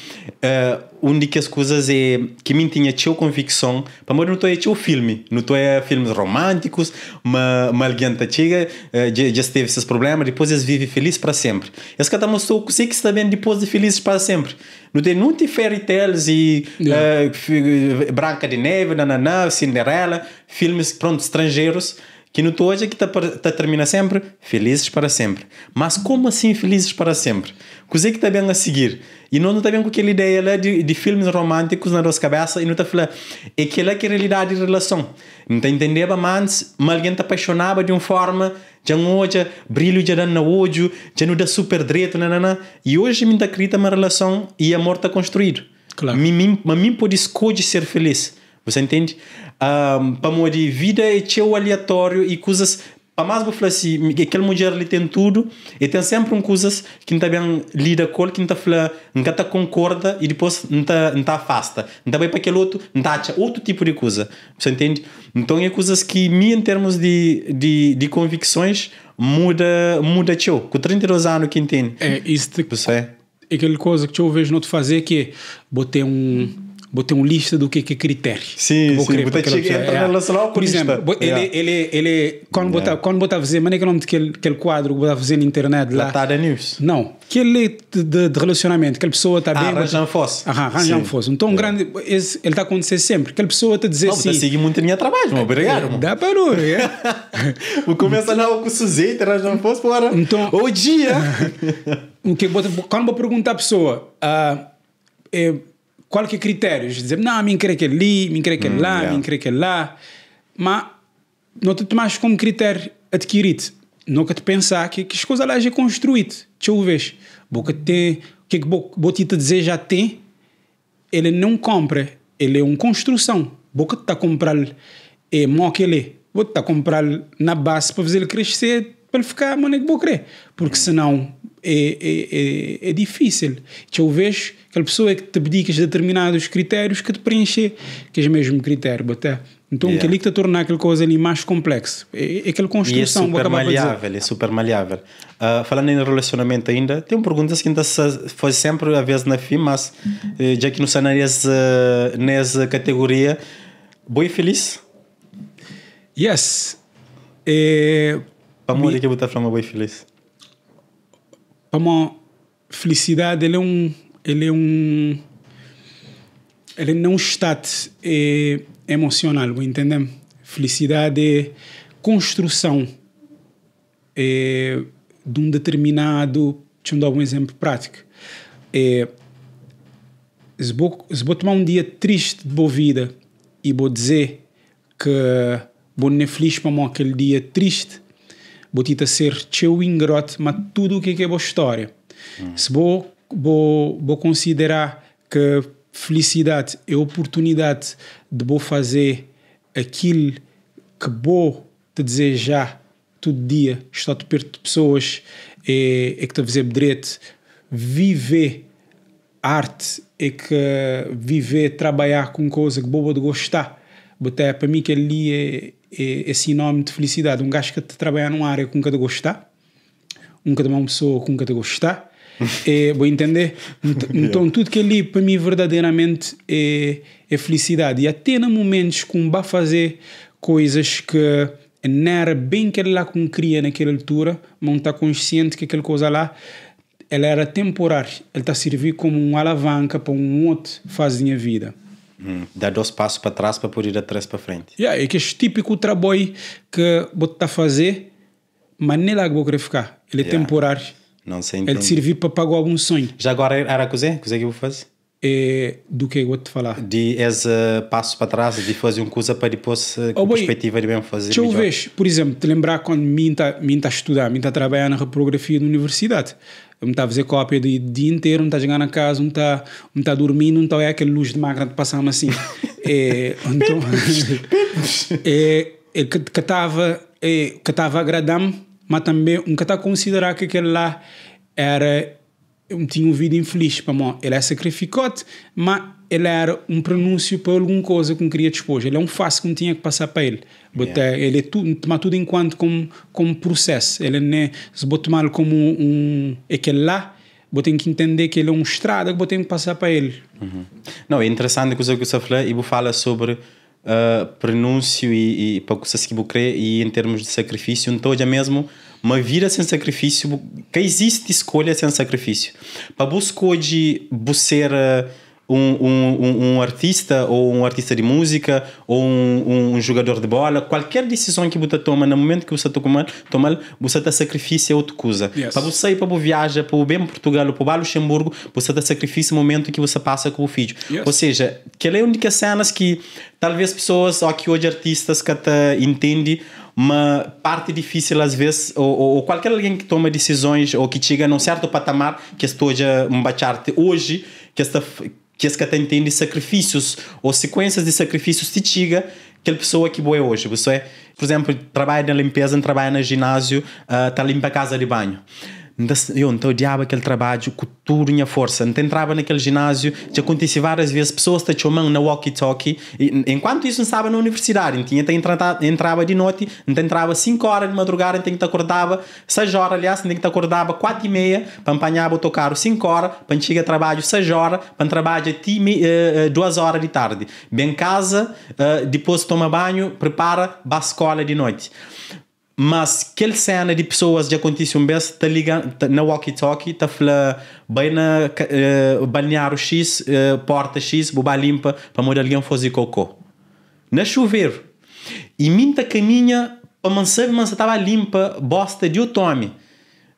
a uh, eh, as coisas é que me tinha tinha convicção, para mim não estou a filme, não estou a filmes românticos, mas, mas alguém tá chega, uh, já, já teve esses problemas, depois eles vivem felizes para sempre. Esse cara mostrou que que está bem depois de felizes para sempre. Não tem muito fairy tales e yeah. uh, eh, Branca de Neve, Nananá, Cinderela, filmes, pronto, estrangeiros que no hoje que tá, tá, termina sempre felizes para sempre. Mas como assim felizes para sempre? Così que ti tá venga a seguir. E não está bem com aquela ideia lá de, de filmes românticos na nossa cabeça e não está falando. É que lá que realidade de é relação. Não está entendendo mas, mas alguém está apaixonado de uma forma, já não hoje, brilho já dá na olho, já não dá super direito, nanana. E hoje me acredita uma relação e amor está construído. Claro. Mas mim pode escolher ser feliz. Você entende? Um, ah, para modo de vida é teu aleatório e coisas mas eu falar assim, aquela mulher ali tem tudo e tem sempre um coisas que não está bem lida com que não está não tá concorda e depois não está, não afasta. Não está bem para aquele outro, não está outro tipo de coisa. Você entende? Então é coisas que me em termos de, de, de convicções muda, muda teu. Com 32 anos que entende. É, isso Você é. é? Aquela coisa que eu vejo não te fazer que é, botei um botei um lista do que, é critério. Sim, vou sim. Botar chega na é. relacionar Por exemplo, ele, yeah. ele, ele, quando yeah. botava, quando a fazer, mas é que o nome daquele aquele quadro que a fazer na internet lá. Latada tá News. Não. Aquele de, de, de relacionamento, aquela pessoa está bem. Arranjam fosse. Aham, arranjam fosse. Então, yeah. grande, esse, ele está a acontecer sempre. Aquela pessoa está a dizer não, assim. Não, está a seguir muito a minha trabalho, meu. Obrigado. É, dá para ouro, é? *laughs* Vou começar logo com o sujeito, arranjam fosse, para. Então. O dia. *laughs* o que, quando vou perguntar à pessoa. Uh, é, qualquer é critério, Dizer, não, me encreque ali, me encreque hum, lá, yeah. me encreque lá. Mas não te tomas como critério adquirido. Nunca te pensar que, as coisas lá já é construído. tu eu ver. Boca tem, o que é que vou te dizer já tem, ele não compra. Ele é uma construção. Boca está a comprar é mó que ele Vou estar tá comprar na base para fazer ele crescer, para ele ficar, mano, é que vou crer. Porque hum. senão é, é, é, é difícil. Deixa eu vejo aquela pessoa é que te abdicas determinados critérios que te preenche que é o mesmo critério até. Então, yeah. aquilo que te torna aquela coisa ali mais complexo. É, é aquela construção. E é super maleável, é super maleável. Uh, falando em relacionamento ainda, tem uma pergunta que assim, ainda foi sempre a vez na FIM, mas eh, já que não está nessa, categoria, boi feliz? Yes. É, para mim, o que botar para boi feliz? Para mim, felicidade é um ele é um ele não está é, emocional, entendem? Felicidade é construção é, de um determinado. Deixa eu dar um exemplo prático. É, se, vou, se vou tomar um dia triste de boa vida e vou dizer que vou não é feliz para aquele dia triste, vou te ser teu ingrote, mas tudo o que é, é boa história. Hum. Se vou vou, vou considerar que felicidade é oportunidade de vou fazer aquilo que vou te desejar todo dia, estar -te perto de pessoas, é, é que te fazer direito, viver arte, é que viver, trabalhar com coisa que boa de gostar. Até para mim que ali é, é, é sinónimo de felicidade. Um gajo que te trabalhar numa área com que te gostar, um que uma pessoa com que te gostar, é, vou entender? Então, *laughs* então, tudo que é ali para mim verdadeiramente é, é felicidade. E até nos momentos que um fazer coisas que não era bem aquele lá que um queria naquela altura, mas está consciente que aquela coisa lá ela era temporária, ela está a servir como uma alavanca para um outro fase da minha vida. Hum, dá dois passos para trás para poder ir atrás para frente. Yeah, é que é típico trabalho que vou estar a fazer, mas nem lá que vou querer ficar. Ele é yeah. temporário. Não sei é então. Ele servir para pagar algum sonho. Já agora era a cozer Coisa que eu vou fazer? É, do que é eu vou te falar? De esse eh, passo para trás, de fazer uma coisa para depois, a eh, oh, perspectiva de bem fazer. Deixa eu ver, por exemplo, te lembrar quando mim está tá a estudar, mim está a trabalhar na reprografia da universidade. Me está a fazer cópia de dia inteiro, me está a chegar na casa, me está tá, tá dormindo, então é tá aquela luz de máquina de passar-me assim. *laughs* é, então. *laughs* é, é, catava, é, catava agradar-me mas também um que está a considerar que aquele lá era tinha um vida infeliz para mim. Ele é sacrificado, mas ele era um pronúncio para alguma coisa que me queria dispor. Ele é um fácil que me tinha que passar para ele. Yeah. Eh, ele é tudo, tomar tudo enquanto como, como processo. Ele não é, se vou tomar como um, aquele lá, vou ter que entender que ele é uma estrada que vou ter que passar para ele. Uhum. Não, é interessante que você fala e vou falar sobre uh, prenúncio e, e para que se crer e em termos de sacrifício então já é mesmo uma vida sem sacrifício que existe escolha sem sacrifício para buscar de buscar um, um, um, artista ou um artista de música ou um, um, jogador de bola, qualquer decisão que você toma no momento que você toma, tá toma você está sacrifício outra coisa. Yes. Para você ir para você viagem para o bem Portugal para o Luxemburgo, você está sacrifício o momento que você passa com o filho. Yes. Ou seja, que é uma das cenas que talvez pessoas, ou que hoje artistas que até entendem uma parte difícil às vezes ou, ou, qualquer alguém que toma decisões ou que chega num certo patamar que estou a bacharte hoje que esta que esse cara entende sacrifícios ou sequências de sacrifícios te que aquela pessoa que boa é hoje. Você, é, por exemplo, trabalha na limpeza, trabalha no ginásio, está ah, uh, a casa de banho. Então, eu então odiava é aquele trabalho com tudo minha força não entrava naquele ginásio já acontecia várias vezes pessoas te chamando na walkie-talkie enquanto isso não estava na universidade não tinha entrava, entrava de noite não entrava 5 horas de madrugada não te acordava 6 horas aliás não te acordava 4 e meia para apanhar o tocar 5 horas para chegar a trabalho 6 horas para trabalho 2 eh, eh, horas de tarde bem casa eh, depois toma banho prepara para a escola de noite mas aquela cena de pessoas já aconteceu um vez, tá ligando tá na walkie-talkie, tá falando bem na uh, eh, banheiro X, uh, porta X, boba limpa, para morrer alguém fazer cocô. Na chover. E minta caminha, para saber, mas estava limpa, bosta de otome.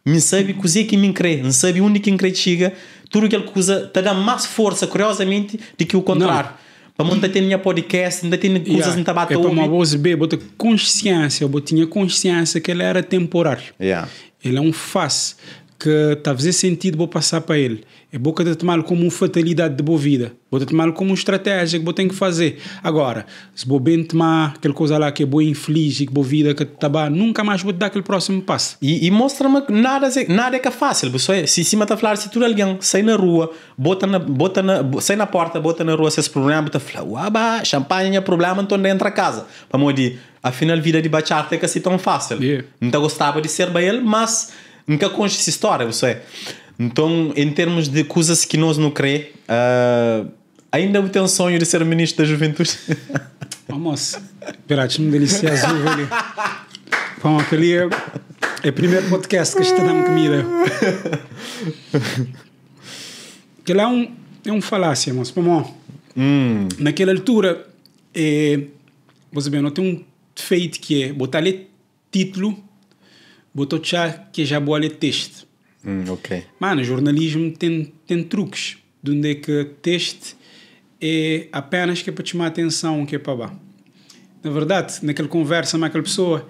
Me sabe cozinha que me crê, não sabe onde que crê chega, tudo que ele usa, te tá dá mais força, curiosamente, do que o contrário. Não. Vamos não ter podcast, não ter coisas yeah. não a batendo. É para uma bebe, bota consciência, eu tinha consciência que ele era temporário. Yeah. Ele é um face que talvez tá sentido vou passar para ele. É vou querer tomar como uma fatalidade de boa vida. Vou tomar como uma estratégia que vou ter que fazer. Agora, se vou bem tomar aquela coisa lá que é boa infeliz e que boa vida que tá nunca mais vou dar aquele próximo passo. E, e mostra-me que nada, nada é que é fácil. Pessoa, se cima está a falar, se tu alguém sai na rua, bota na, bota na, sai na porta, bota na rua, se esse problema, está a falar, uaba, champanhe é problema, então entra a casa. Para de afinal, vida de bacharte é que assim tão fácil. Yeah. Não gostava de ser bem ele, mas nunca consta essa história, você é. Então, em termos de coisa que nós não crê, uh, ainda eu tenho o sonho de ser ministro da juventude. *laughs* Vamos, espera, me delicioso, é velho. Pão, aquele é, é o primeiro podcast que está dando comida. Que lá é um, é um falácia, moço. Pão, Hum. Naquela altura, é, você bem, não tem um feito que é botar ali título, botar que já boa ali texto. Hum, ok. Mano, jornalismo tem, tem truques de onde é que teste é apenas que é para te chamar a atenção, que é para lá. Na verdade, naquela conversa com aquela pessoa,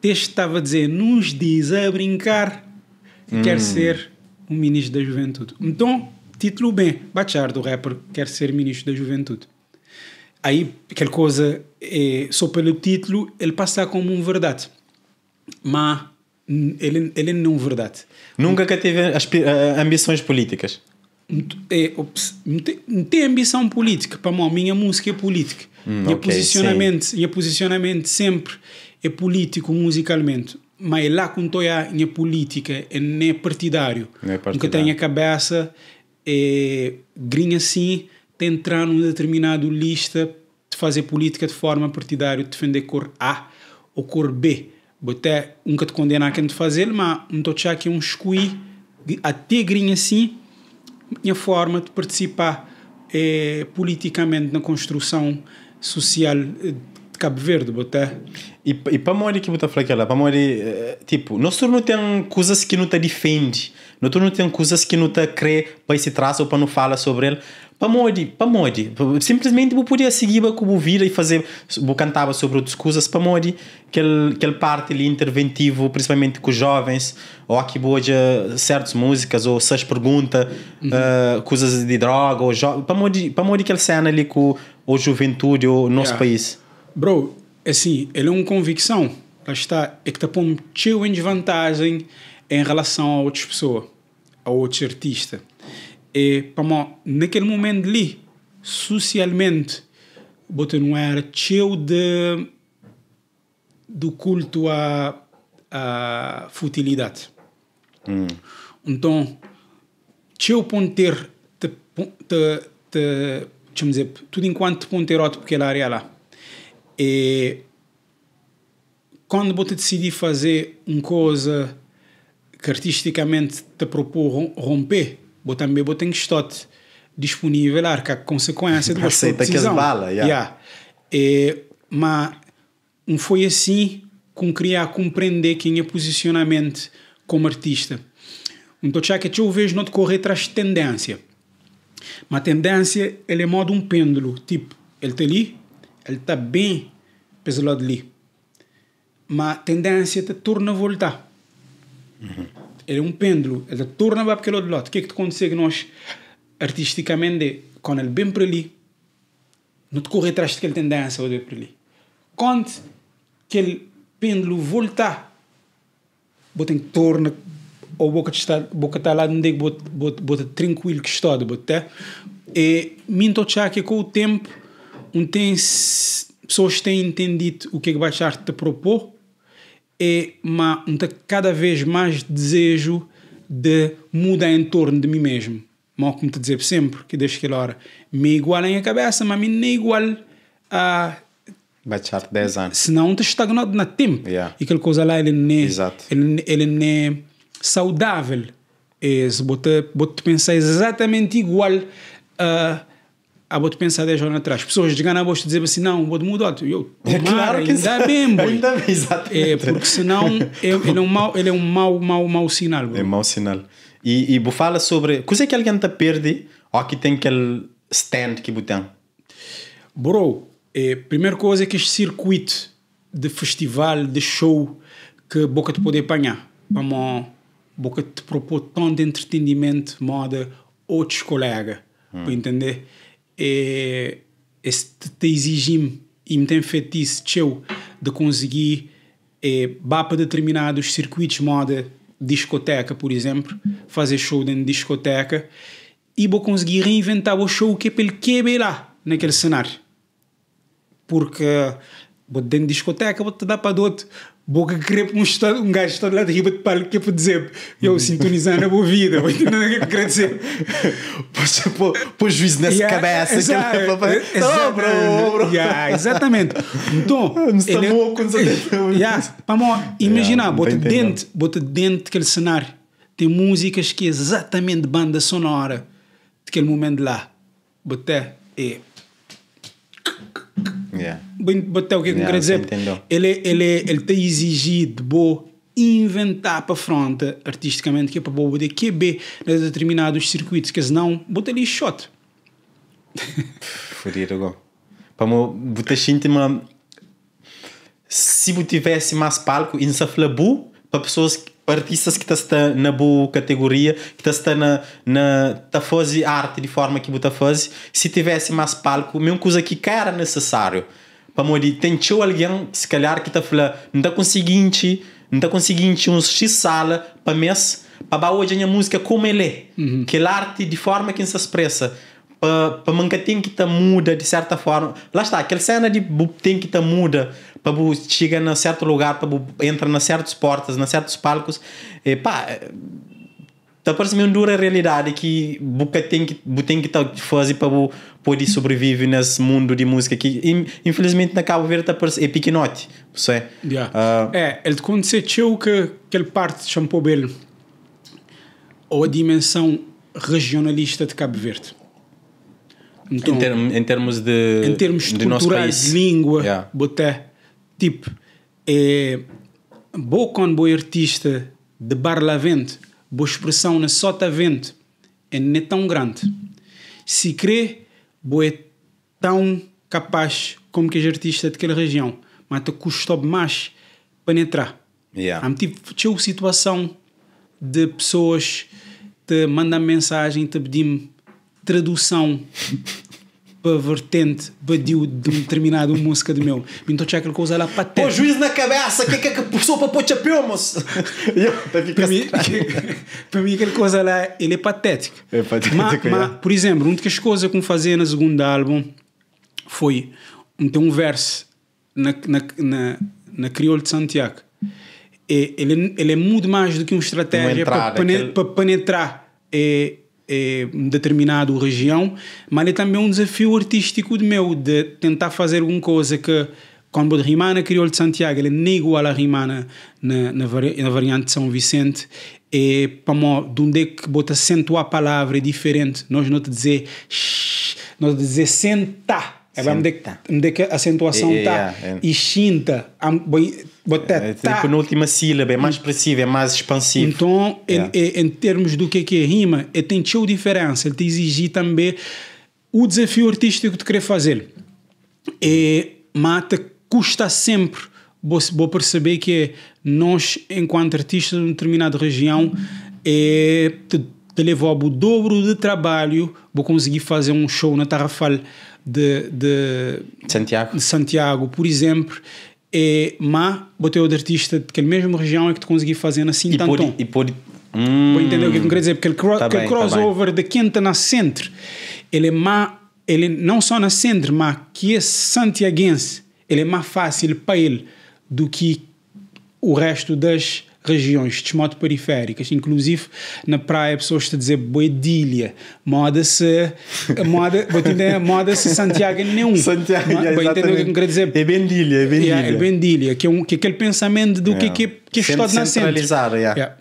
teste estava a dizer, nos diz a brincar que hum. quer ser um ministro da juventude. Então, título bem, Bachar do rapper quer ser ministro da juventude. Aí, aquela coisa, é, só pelo título, ele passa como um verdade. Mas ele, ele não é verdade. Nunca que teve ambições políticas? É, não tem ambição política. Para mim, a minha música é política. Hum, minha okay, posicionamento, sim. posicionamento sempre é político musicalmente. Mas lá com toia minha política é nem partidário. Não é partidário. Nunca tenho a cabeça é grinha assim, de entrar num determinado lista de fazer política de forma partidária, de defender cor A ou cor B boté nunca te condenar a quem te fazer, mas um tocha aqui um escuí a tigrinha assim, minha forma de participar eh, politicamente na construção social eh, de Cabo Verde, boté. E, e para morrer que botar flaquela, para morrer, eh, tipo, nós não tem coisas que não te defende, nós não tem coisas que não te crê para esse traço ou para não falar sobre ele para pamodi. Simplesmente eu podia seguir como vira e fazer, eu cantava sobre outras coisas, pamodi, aquele, aquele parte ali interventivo, principalmente com os jovens, ou aqui hoje eh, certas músicas, ou essas perguntas, uhum. uh, coisas de droga, ou jo... pamodi, pamodi aquela cena ali com a juventude, o nosso yeah. país. Bro, assim, ele é uma convicção, está, é que está pondo em desvantagem em relação a outras pessoas, a outros artistas e, para mim, naquele momento ali, socialmente, você não era cheio de, do culto à, futilidade. Então, hmm. cheio de ter, te, te, te, dizer, tudo enquanto ponteiro para aquela área lá. E quando você decidi fazer uma coisa que artisticamente te propôs romper, botar meu botem estote disponível lá, que a consequência de Aceita que as bala, yeah. yeah. É, mas não foi assim que queria compreender quem é posicionamento como artista. Então, já que eu vejo não correr atrás tendência. Mas tendência, ele é modo um pêndulo. Tipo, ele está ali, ele está bem para lado ali. Mas tendência te torna voltar. Uhum é um pêndulo, ele torna para aquele outro lado. O que é que te consegue nós, artisticamente, quando ele vem para ali, não te corre atrás daquela tendência ou de para ali. Quando aquele pêndulo voltar, você tem que tornar ou boca está boca está lá onde bota tranquilo que está de bota e minto já que com o tempo um tem pessoas têm entendido o que é que vai estar te propor é uma, um cada vez mais desejo de mudar em torno de mim mesmo. Mal como te dizer sempre, que desde aquela hora me igualem a cabeça, mas me não é igual a. Baixar 10 anos. Senão, te estagnado na tempo. Yeah. E aquela coisa lá, ele não é. Exato. Ele, ele não é saudável. É, se botar, botar pensar exatamente igual a. Uh, ah, vou-te pensar 10 horas atrás. Pessoas de Gana vão te dizer assim, não, vou te mudar. Eu, é claro que ainda é, bem, boy. Ainda bem, exatamente. É, porque senão é, *laughs* ele é um mau, ele é um mau, mau, mau sinal. Boy. É mau sinal. E, e fala sobre, coisa que alguém está perde ou que tem aquele stand que botam? Bro, é, primeira coisa é que este circuito de festival, de show que boca te pode apanhar. Vamos, boca te propor tanto de entretenimento, moda, outros colegas, hum. para entender? é, este exigir-me e me tem feito isso eu, de conseguir é, para determinados circuitos moda, discoteca, por exemplo, fazer show dentro de discoteca e vou conseguir reinventar o show que é pelo que é lá naquele cenário. Porque vou dentro de discoteca, vou te dar para outro, boca querer um, um gajo está lá de riba de palco que é para dizer eu uhum. sintonizar na boa vida vou entender o que é que quer dizer pô juízo nessa yeah, cabeça exa que é para oh, bro, Yeah, exatamente então *laughs* ele, é- *laughs* yeah, vamos imagina yeah, bota dentro bota dentro daquele cenário tem músicas que é exatamente banda sonora daquele momento lá bota é Yeah. Bem, bateu o que é que yeah, eu quero dizer. Entendeu. Ele, é, ele, é, ele tem exigido, boa inventar para fronte artisticamente que é para bobo de QB de determinados circuitos que senão bota ali shot foder agora para mo botar gente se eu tivesse mais palco em Saflabu para pessoas artistas que está na boa categoria, que está na na tá fazer arte de forma que está fazer, se tivesse mais palco, mesmo coisa que era necessário. Para modi tem tio alguém se calhar que está falar, não está conseguindo, não está conseguindo uns x sala para mês, para hoje a música como ele é, uhum. que é arte de forma que se expressa para pa tem que está muda de certa forma. Lá está, aquela cena de tem que está muda para chegar em certo lugar, para entrar em certas portas, em certos palcos. E pá, está parecendo uma dura realidade que buca tem que tem que tá fazer para poder sobreviver nesse mundo de música que infelizmente na Cabo Verde está parecendo é pequenote, isso é. Yeah. Uh, é, ele aconteceu que aquele parte chamou bem ou a dimensão regionalista de Cabo Verde então, em, term, em termos de. Em termos de, língua, yeah. boté. Tipo, é. Boa quando bo artista de barlavente, boa expressão na vente é nem é tão grande. Se crê, bo é tão capaz como que os artistas daquela região, mas te custa mais penetrar. Yeah. Há tipo, tinha situação de pessoas te mandar mensagem, te pedir tradução para vertente badiu de um determinado música de meu. Então tinha aquela coisa lá patético Pô, juiz na cabeça, que é que é que pessoa para pôr chapéu, moço? *laughs* para, mim, *laughs* para mim, aquela coisa lá, ele é patético. É patético, mas, é. Por exemplo, uma das coisas que eu fazia no segundo álbum foi então, um verso na, na, na, na Crioulo de Santiago. E ele, ele é muito mais do que uma estratégia para, aquele... penetrar. É, é, determinado região, mas é também um desafio artístico de meu, de tentar fazer alguma coisa que quando rimana crioulo de Santiago ele é igual a rimana na, na, na variante de São Vicente é para de onde é que bota acento a palavra é diferente, nós não te dizer nós te dizer sentar Eba é mde onde que acentuação é, é, tá é, é. e xinta am botar é, é tá. Tipo penúltima sílaba é mais expressiva, é mais expansiva. Então, em, em, termos do que é que é rima, é tem teu diferença, ele te exige também o desafio artístico de querer fazer. É mata custa sempre vou perceber que nós enquanto artistas de uma determinada região é te, te levou ao dobro de trabalho vou conseguir fazer um show na Tarrafal de, de Santiago. De Santiago, por exemplo, é má botei outro artista daquela mesma região é que tu consegui fazer assim e tanto. Por, e por, hum, Vou entender o que é eu quero dizer, porque aquele, cro tá, tá crossover tá da Quinta na Centro, ele é má, ele não só na Centro, mas que é santiaguense, ele é mais fácil para ele do que o resto das regiões desmoto-periféricas, inclusive na praia pessoas estão a dizer boedilha, moda-se moda, moda-se vou entender Santiago nenhum. Santiago, Não, yeah, entender o que quero dizer? É bendilha, é bendilha. Yeah, é bendilha, que é, um, que é aquele pensamento do é yeah. que, que, é, que é estado nascente. Yeah. Yeah.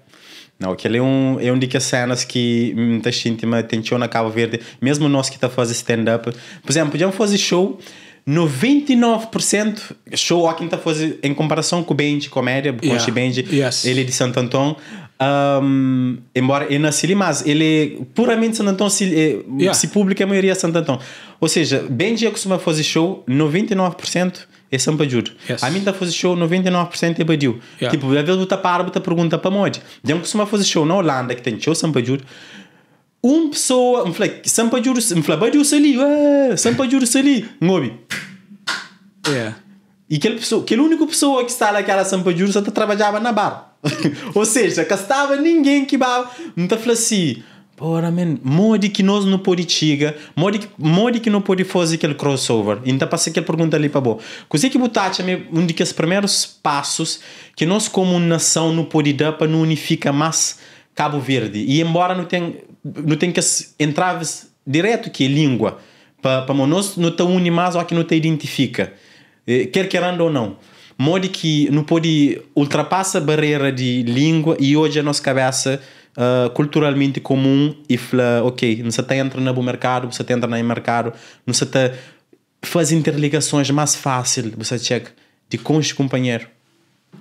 Não, aquele é um, é um de que cenas que muita gente tem na Cabo Verde, mesmo nós que está fazendo stand-up, por exemplo, podíamos fazer show 99% show Hawking Quinta fazendo em comparação com o Benji, comédia, com yeah. o Benji, yes. ele é de Santo Antão. Um, embora eu nasci ali, mas ele é puramente Santo Antão, se, eh, yeah. se publica a maioria é Santo Antão. Ou seja, Benji costuma fazer show 99% é sempre juro. Yes. A mim está fazendo show 99% é Badiu. Yeah. Tipo, às vezes eu tá pergunta para onde. Eu costuma fazer show na Holanda, que tem show sempre juro um pessoa, me falei, sampa juro, me falei, vai juro ali, sampa ali, ngobi. Yeah. E aquele pessoa, aquele único pessoa que está naquela sampa juro só trabalhava na bar. *laughs* Ou seja, que estava ninguém que bava, me tá falando assim, Bora, man, modi que nós não pode chegar, modi, modi que não pode fazer aquele crossover. Então, passei aquela pergunta ali para boa. Coisa que botaste um dos primeiros passos que nós, como nação, não pode dar para não unificar mais Cabo Verde. E embora não tenha, não tenha que entrar direto que é língua, para monos não te une mais ou que não te identifica, eh, quer querendo ou não. Modo que não pode ultrapassa a barreira de língua e hoje a nossa cabeça uh, culturalmente comum e fala, ok, não se está entrando no mercado, você está entrando no mercado, não se está faz interligações mais fácil, você chega de com os companheiro.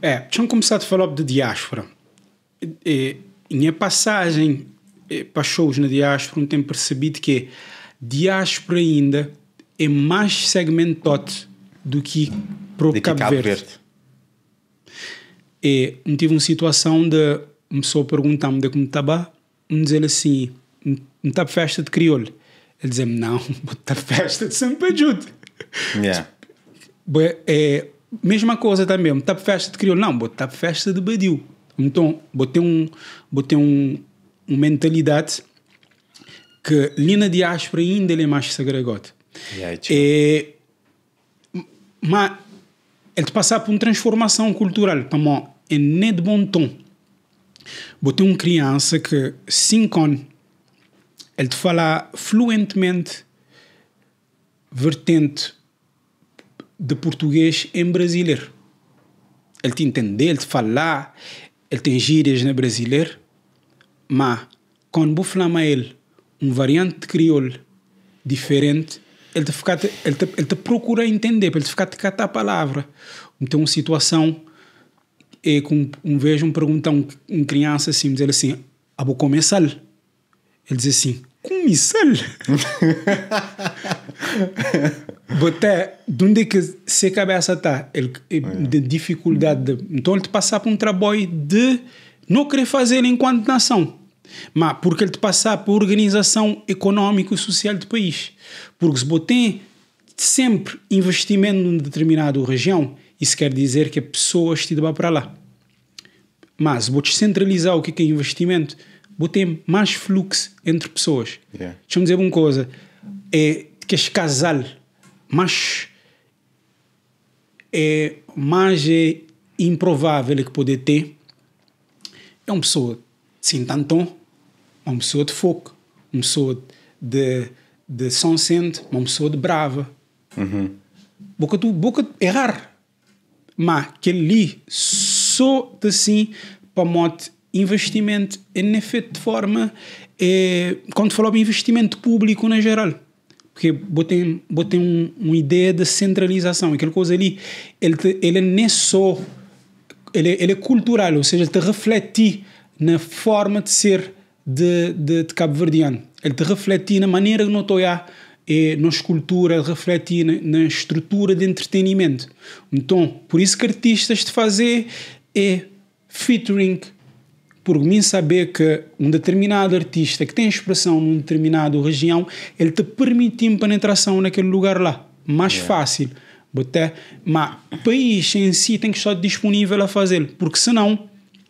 É, tinham começado a falar de diáspora. E, e minha passagem eh, para shows na diáspora, um tempo percebido que é, diáspora ainda é mais segmentote do que para o Cabo, Cabo, Verde. Verde. É, e tive uma situação de uma pessoa perguntar-me de como estava, me dizer assim, não está festa de crioulo? Ele dizia-me, não, está *laughs* festa de São Pedro. Yeah. É, mesma coisa também, está festa de crioulo? Não, está festa de Badiu. Então, botei um, botei um, uma mentalidade que Lina de diáspora ainda ele é mais segregado. Yeah, é, mas ele passar por uma transformação cultural, para tá mim, é nem né de bom tom. Botei uma criança que, cinco anos, ele te fala fluentemente vertente de português em brasileiro. Ele te entender ele te fala, ele tem gírias né, brasileiro, mas quando vou falar mais ele, um variante de crioulo diferente, ele te, fica, ele, te, ele te procura entender, ele te fica te catar a palavra. Então, uma situação, é, com, um vejo um perguntar um, um criança assim, dizer assim, ah, vou começar. Ele diz assim, com missal. Boté, de onde é que se cabeça está? De dificuldade. De, então ele te passar por um trabalho de não querer fazer enquanto nação. Mas porque ele te passar por organização econômica e social do país. Porque se botem sempre investimento numa determinada região, isso quer dizer que a te vão para lá. Mas se te centralizar o que é investimento tem mais fluxo entre pessoas. Yeah. Deixa-me dizer uma coisa: é que este casal mais é mais é improvável que poder ter é uma pessoa sem tanto uma pessoa de foco, uma pessoa de, de sonsente, uma pessoa de brava. Uhum. Boca, tu, boca errar. É Mas que ali só assim para morte investimento é feito eh, de forma. É, quando falamos investimento público na geral, porque botem, botem um, uma ideia de centralização, aquela coisa ali, ele, te, ele não é só. Ele, ele é cultural, ou seja, ele te reflete na forma de ser de, de, de cabo-verdiano. Ele te reflete na maneira que não olhamos é na escultura, reflete na, na, estrutura de entretenimento. Então, por isso que artistas te fazem é featuring por mim saber que um determinado artista que tem expressão num determinado região, ele te permite uma penetração naquele lugar lá. Mais yeah. É. fácil. Boté. Mas o país em si tem que estar disponível a fazer, porque senão,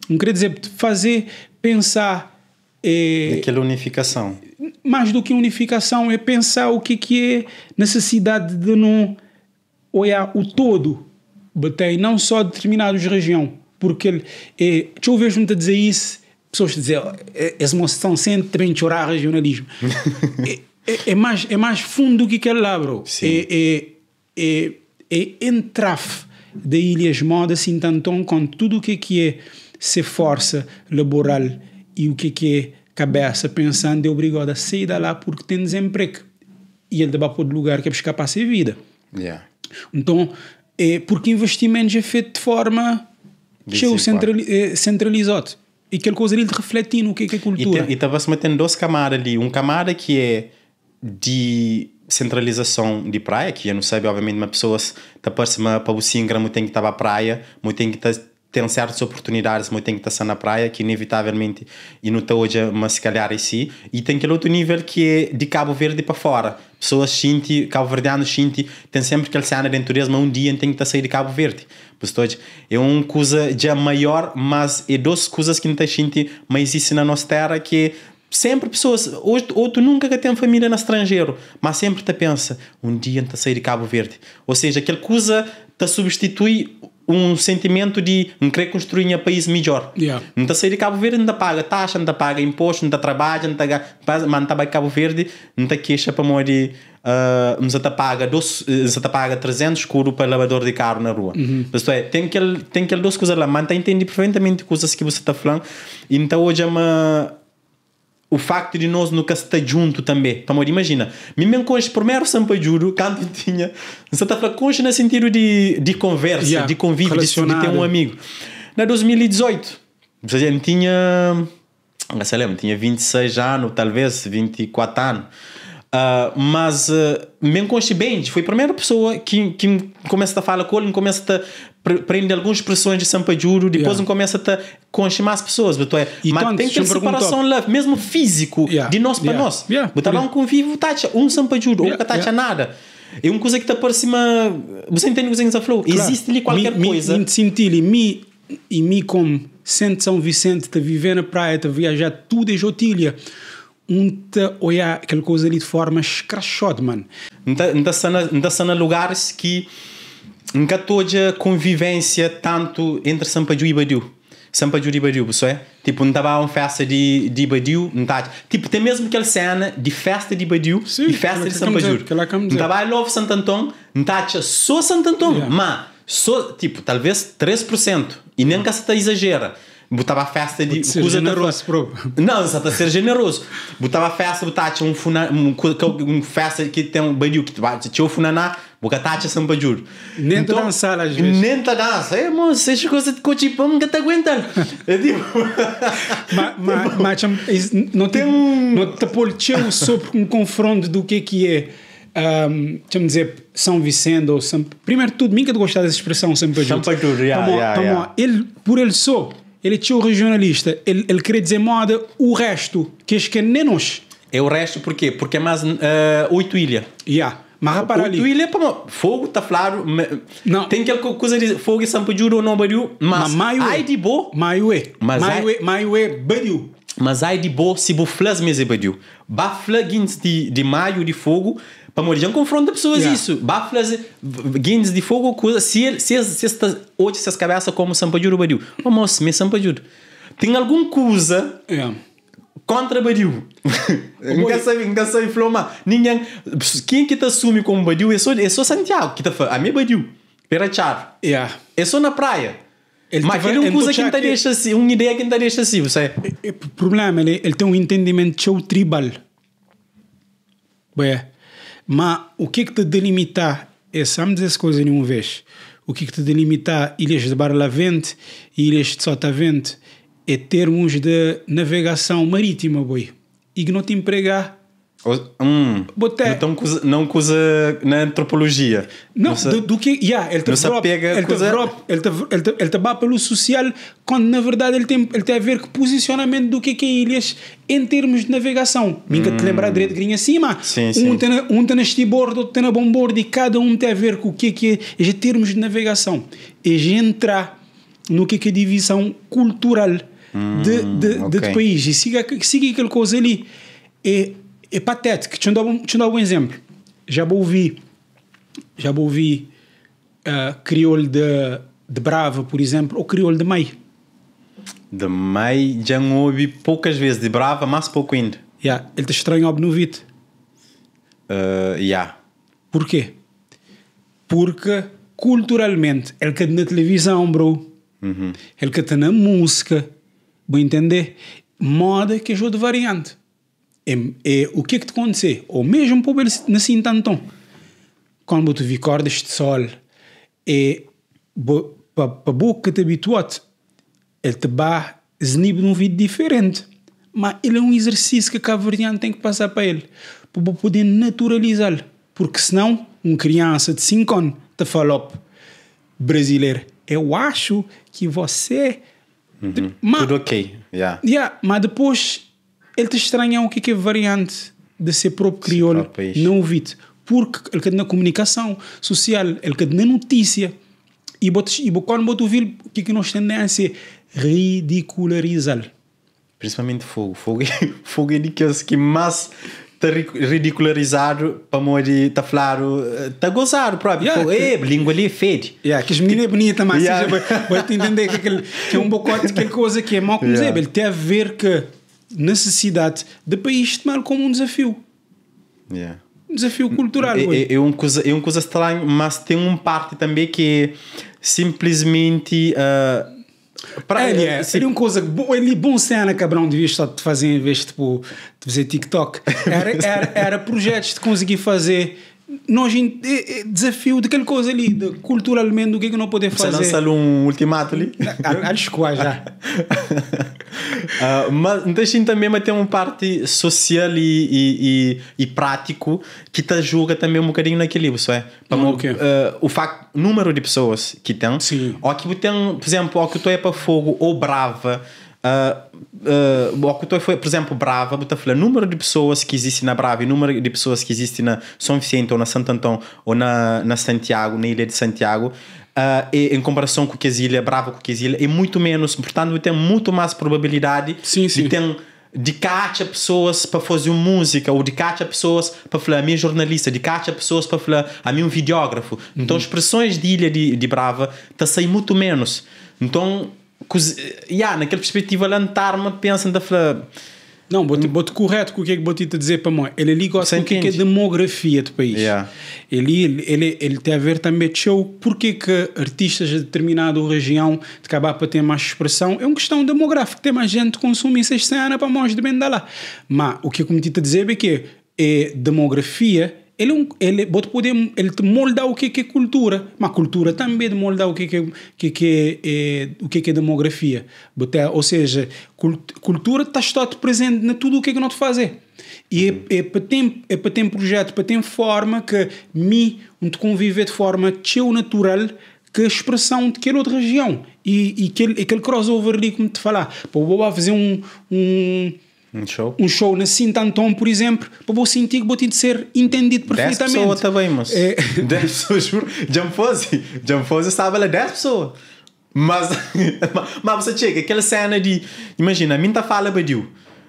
não quer dizer fazer pensar. Eh, é, Aquela unificação. Mais do que unificação, é pensar o que, que é necessidade de não olhar o todo, boté, e não só determinados regiões porque eh, eu vejo muito a dizer isso, pessoas dizer, oh, é, essa moça estão sempre também chorar regionalismo *laughs* é, é, é, mais, é mais fundo do que aquele lá, bro. É, é, é, é, entrave da Ilhas Moda, assim, tanto com tudo o que é, que é ser força laboral e o que é, que é cabeça pensando, é obrigado a sair da lá porque tem desemprego. E ele vai para outro lugar que é buscar para ser vida. Yeah. Então, é porque investimento é feito de forma chegou eh, centralizado. E aquele coisa ali de refletir no que é, que é cultura. E estava-se metendo duas camadas ali. Um camada que é de centralização de praia, que eu não sei, obviamente, uma pessoa está próxima para o Singra, muito tem que estar tá à praia, muito tem que estar tá, tem certas oportunidades, muito tem que estar tá na praia, que inevitavelmente, e não está hoje, mas se calhar em é si. E tem aquele outro nível que é de Cabo Verde para fora pessoas Xinti, cabo Verdeanos Xinti, tem sempre que alçar de turismo um dia tem que tá sair de Cabo Verde. Portanto, é um coisa já maior, mas é duas coisas que não tem Xinti, mas existe na nossa terra que é sempre pessoas, hoje ou tu nunca que tem família no estrangeiro, mas sempre te pensa, um dia que tá sair de Cabo Verde. Ou seja, aquela coisa te substitui um sentimento de um querer construir um país melhor. Yeah. está sair de Cabo Verde não tá paga taxa, não tá paga imposto, não está trabalha, não tá manda para Cabo Verde, não está queixa para morrer. Uh, nos atapaga doce, nos paga 300 eh, curo para lavador de carro na rua. Uhum. Isto é, tem aquele, tem aquele duas coisas lá, mas entende perfeitamente coisas que você está falando. Então, hoje é uma o facto de nós nunca estar junto também. tá amor, imagina, me me conche primeiro sempre juro, *laughs* quando tinha, você está conche no sentido de, de conversa, yeah, de convívio, de, de, ter um amigo. Na 2018, seja, não tinha, não sei lembro, tinha 26 anos, talvez 24 anos. Uh, mas uh, ah, me conche bem, foi a primeira pessoa que, que começa a falar com ele, começa a prende algumas expressões de Sampajuru, depois yeah. um começa a conchimar as pessoas, tu é, mas então, tem que ter separação lá, mesmo físico, yeah. de nós para yeah. nós. Yeah. convivo yeah. um convívio, tacha, um Sampajuru, yeah. um que tacha yeah. nada. É uma coisa que está por cima Você entende o que você falou? Claro. Existe ali qualquer mi, coisa. Me senti ali, mim e me como sente São Vicente, está vivendo na praia, está viajar, tudo é Jotilha Um te tá olhar aquela coisa ali de forma escrachada mano. Não está tá, sendo tá lugares que Nunca toda convivência tanto entre Sampaio e Badiu. Sampaio e Badiu, pessoal. É? Tipo, não estava uma festa de, de Badiu, não tá. Tipo, tem mesmo aquela cena de festa de Badiu Sim, e festa de Sampaio. Não estava Love Santo Antão, não tá só Santo Antão, yeah. mas só, tipo, talvez 3%. E nem que se tá exagera botava a festa de. Ser generoso, bro. Não, só está a ser generoso. Botava a festa, botava um funa um, um festa que tem um banho que tinha um funaná, bocatacha sempre juro. Nem então, dançar às vezes. Nem tá dança. É, mano, se é coisa de cochipão que te aguenta É tipo. Mas, mas, não tem. um Não por tio sobre um confronto do que que é um, deixa-me dizer, São Vicente ou São... Primeiro de tudo, nunca que dessa expressão, São Pedro. São Pedro, yeah, yeah, yeah. Ele, por ele só, ele tinha o regionalista, ele, ele queria dizer moda o resto, que acho que é nem nós. É o resto por quê? Porque é mais uh, oito ilhas. Yeah. Mas repara ali. Oito ilhas, pô, fogo, tá claro. Não. Tem aquela coisa de fogo e ou não bariu, mas... Mas é. ai de bo... é. Mas maio é bariu. É mas ai de bo se buflas mese bariu. Bafla de, de maio de fogo para morrer, é um confronto de pessoas yeah. isso. Baflas, guindes de fogo, coisa. Se se, se, estas hoje se as cabeças como Sampajuro badiu, o moço, me Sampajuro. Tem alguma coisa yeah. contra Badiu *laughs* nunca sabe, nunca sabe, floma. Ninguém, quem que te assume como badiu? é só, é só Santiago que te fala, a minha é badiu? Perachar. Yeah. É só na praia. Ele mas ele é uma coisa que não deixa assim, uma ideia que não deixa assim, você. É- é, o problema é ele, ele tem um entendimento show tribal. Bem, mas o que que te delimitar? É só dizer essa coisa nenhuma vez. O que que te delimitar ilhas de Barlavente e ilhas de Sotavento é termos de navegação marítima, boi. E que não te empregar Hum, Boté. Então não usa na antropologia. Não, do, do, que. Yeah, ele te pega ele, te vrop, ele te ele te, ele te pelo social, quando na verdade ele tem, ele tem a ver com posicionamento do que, é que é ilhas em termos de navegação. Minha hum. te lembra a direita grinha acima. Sim, sim. um tem a estibordo, outro tem na bombordo e cada um tem a ver com o que, é que é, é em termos de navegação. É entrar no que, que é divisão cultural hum, de, de, okay. de, país. E siga, siga coisa ali é patético. Te dou, te dou algum exemplo. Já ouvi, já ouvi uh, crioulo de, de Brava, por exemplo, ou crioulo de Mai. De Mai já ouvi poucas vezes, de Brava, mas pouco ainda. Yeah, ele te estranha ao Benovite. Uh, yeah. Porquê? Porque culturalmente, ele que na televisão, bro. Uhum. Ele que está na música, vou entender. Moda que ajuda variante é, é, o que é que te acontecer, ou mesmo para ver assim tanto. Quando tu vi cordas de sol, é para a boca que te habituaste, ele te dá snib num vídeo diferente. Mas ele é um exercício que cada variante tem que passar para ele, para poder naturalizá-lo. Porque senão, uma criança de 5 anos te fala, brasileiro, eu acho que você... Uhum. Tudo ok, yeah. yeah. Mas depois ele te estranha o que é variante de ser próprio crioulo, não ouvido. Porque ele quer na comunicação social, ele quer na notícia. E, botas, e quando botas ouvir, o que, que nós tendemos a é ridicularizar. Principalmente fogo. Fogo, é- *laughs* fogo é de que mais está ridicularizado para morrer, está falar, está eh, gozado próprio. Yeah, é, língua ali é fede. Yeah, que as meninas é bonita, mas yeah. vai, vai entender que, aquele, que é um bocote, aquele é coisa que é mal como yeah. Dizer, ele tem a ver que necessidade de país tomar como um desafio. Yeah. Um desafio cultural. É, é, é, uma coisa, é uma coisa estranha, mas tem uma parte também que é simplesmente. Uh, ah, para, é, é, seria é uma coisa boa, ele é bom cena que Abrão devia estar de fazer em vez de, tipo, de fazer TikTok. Era, *laughs* era, era projetos de conseguir fazer nós desafio daquela coisa ali, de culturalmente, o que é que não poder fazer. Você lança um ultimato ali? Acho que já. *laughs* Uh, mas deixem assim também ter um parte social e, e, e, e prático que te ajuda também um bocadinho naquele isso é para okay. uh, o facto número de pessoas que tem Sim. ou que tem por exemplo ou que tu é para fogo ou brava Uh, uh, foi, por exemplo, Brava, o número de pessoas que existem na Brava e número de pessoas que existem na São Vicente ou na Santo Antão ou na, na Santiago, na Ilha de Santiago, uh, em comparação com o quesilha, bravo com o quesilha, é muito menos. Portanto, tem muito mais probabilidade sim, sim. de ter de cacha pessoas para fazer música ou de cacha pessoas para falar a minha jornalista de cacha pessoas para falar a minha videógrafo uhum. então expressões de Ilha de, de Brava está a sair muito menos então eh, yeah, naquela perspectiva lantarma é pensando a falar não, bote, hum? bote correto com o que é que vou-te dizer para mim. Ele ali gosta do que, que é demografia do país. Yeah. Ele, ele, ele tem a ver também com porque que artistas de determinada região de acabar para ter mais expressão. É uma questão demográfica. Tem mais gente que consome essas anos para mãos de bem lá. Mas o que eu cometi a dizer é que é demografia ele, é ele pode moldar o que, que é cultura, mas cultura também de moldar o que, que, que, que é, o que, que é, é, é demografia. ou seja, cult, cultura tá, está presente em tudo o que é que nós fazer. E é, é, para ter, é para ter projeto, para ter forma que me onde conviver de forma teu natural que a expressão de aquela outra região. E, e aquele, aquele crossover ali, como te falar, para o fazer um, um um show? Um show na Sintantão, por exemplo, para vou sentir que vou ter de ser entendido perfeitamente. 10 pessoas também, mas. É. 10 *laughs* pessoas, juro. Jamfose. Jamfose estava lá é 10 pessoas. Mas, *laughs* mas você chega, aquela cena de. Imagina, a minha tá fala, Badiu.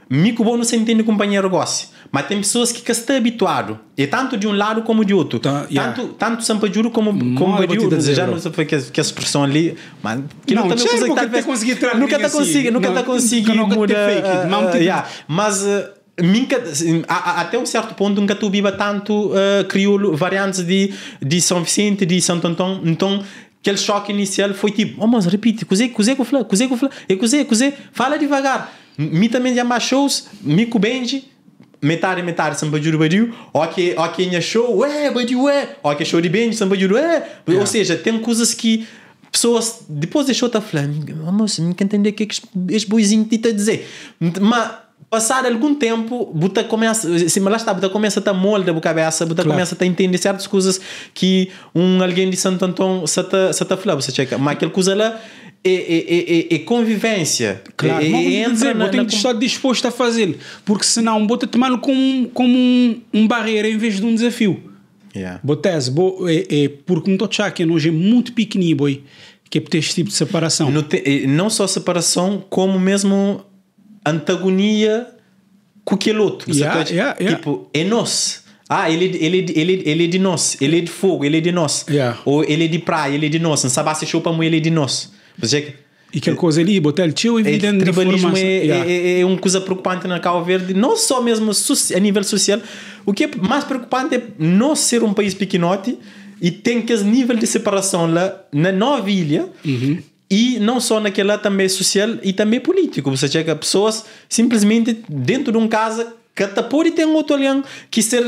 Mico bom não se entende companheiro gosta. Mas tem pessoas que, que estão habituado. E tanto de um lado como de outro. Tá, yeah. Tanto, tanto Sampajuro como, como Badiuro. Já não sei porque que expressão ali. Mas que não, não também consegue, nunca tá, consegui Nunca está conseguindo. Nunca está conseguindo mudar. Uh, uh, Mas. Uh, Minca, até um certo ponto nunca tu biba tanto uh, crioulo variantes de, de São Vicente de Santo Antão então aquele choque inicial foi tipo oh mas repite cozer cozer com flan cozer com flan e cozer cozer fala devagar me também já machou me cubenji e metade samba băgiuri badiu ok, ok, ne show, ué, badiu ué, ok, show de bem, samba băgiuri, ué. Yeah. Ou seja, tem coisas que pessoas depois deixou te a falar, moça, me entender o que é que este boizinho te está a dizer. Mas passar algum tempo, buta começa, se lá está, buta começa a ter molde a cabeça, buta claro. começa a entender certas coisas que um alguém de Santo Antão se está a falar, você checa, mas aquela coisa lá é, é, é, é convivência. Claro, é, não entra dizer, na, que estar disposto a fazer, porque senão bota tomar como, como um, um barreira em vez de um desafio. Yeah. Botes, bo, é, é, porque não estou que hoje é muito pequenininho, boy, que é ter este tipo de separação. Te, não só separação, como mesmo antagonia com aquele outro. Yeah, yeah, yeah. Tipo, é nós. Ah, ele, ele, ele, ele é de nós, ele é de fogo, ele é de nós. Ou ele é de praia, ele é de nós. Não sabe se chupa ele é de nós. É que e que a coisa ali, botar tio e é, é tribalismo é, yeah. é, é, é uma coisa preocupante na Cabo Verde, não só mesmo a nível social. O que é mais preocupante é não ser um país pequenote e tem que esse nível de separação lá na nova ilha. Uhum. E não só naquela também social e também político. Você chega pessoas simplesmente dentro de um casa Katapuri tem outro alião que ser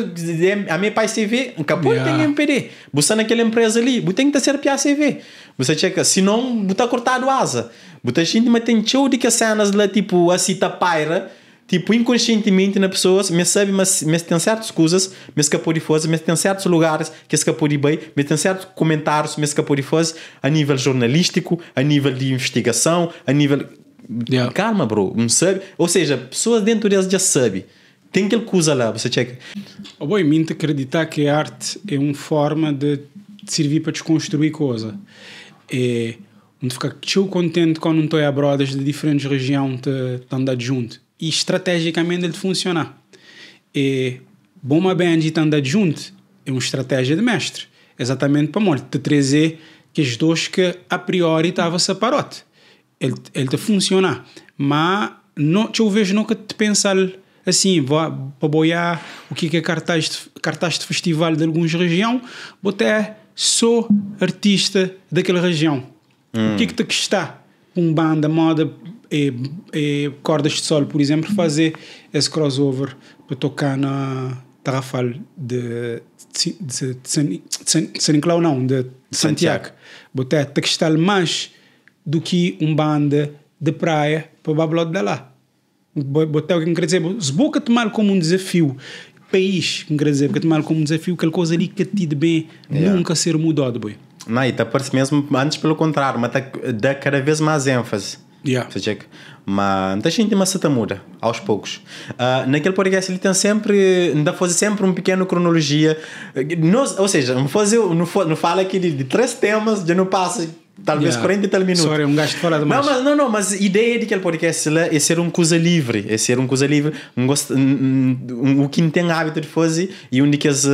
a minha pai CV, Kapuri yeah. tem MPD. Você naquela empresa ali, você tem que ser CV. Você checa, se não, você está cortado asa. Você gente, mas tem show de que cenas lá, tipo, assim tapaira, tipo, inconscientemente na pessoas, me sabe, mas, mas tem certas coisas, me escapou de força, mas tem certos lugares que escapou de bem, mas tem certos comentários, me escapou de força, a nível jornalístico, a nível de investigação, a nível. Yeah. Calma, bro, não sabe. Ou seja, pessoas dentro delas já sabem tem aquele coisa lá, você checa. Oh, boi, te acreditar que a arte é uma forma de servir para desconstruir coisa. É onde ficar teu contente quando não estou a brodas de diferentes regiões que andar junto. E estrategicamente ele funciona. É bom uma bem te andar junto é uma estratégia de mestre. Exatamente para morte. Te trazer que as duas que a priori estava separados Ele, ele te funciona. Mas não, eu vejo nunca te pensar assim, para boiar o é que é cartaz de, cartaz de festival de alguns região, botar sou artista daquela região. Hum. O que é que te custa um banda, moda, e, eh, e, eh, cordas de sol, por exemplo, fazer esse crossover para tocar na Tarrafal de, de, de, não, de, Santiago. Botar te custa mais do que um banda de praia para o Bablode de lá botar o que me quer dizer, Boca tomar como um desafio país, que me quer dizer, porque tomar como um desafio aquela coisa ali que te de bem yeah. nunca ser mudado, boy. Não, e tá parece mesmo antes pelo contrário, mas tá, dá cada vez mais ênfase. Yeah. mas a gente uma se muda aos poucos. Uh, naquele podcast ele tem sempre, ainda fazer sempre uma pequena cronologia. ou seja, não, não, não fala aqui de, de três temas, já não passa talvez yeah. 40 e tal minutos. Sorry, um gajo fora demais. Não, mas, não, não, mas a ideia é de que o podcast é ser uma coisa livre, é ser uma coisa livre, um gosto, um, um, o que não tem hábito de fazer e um daqueles uh,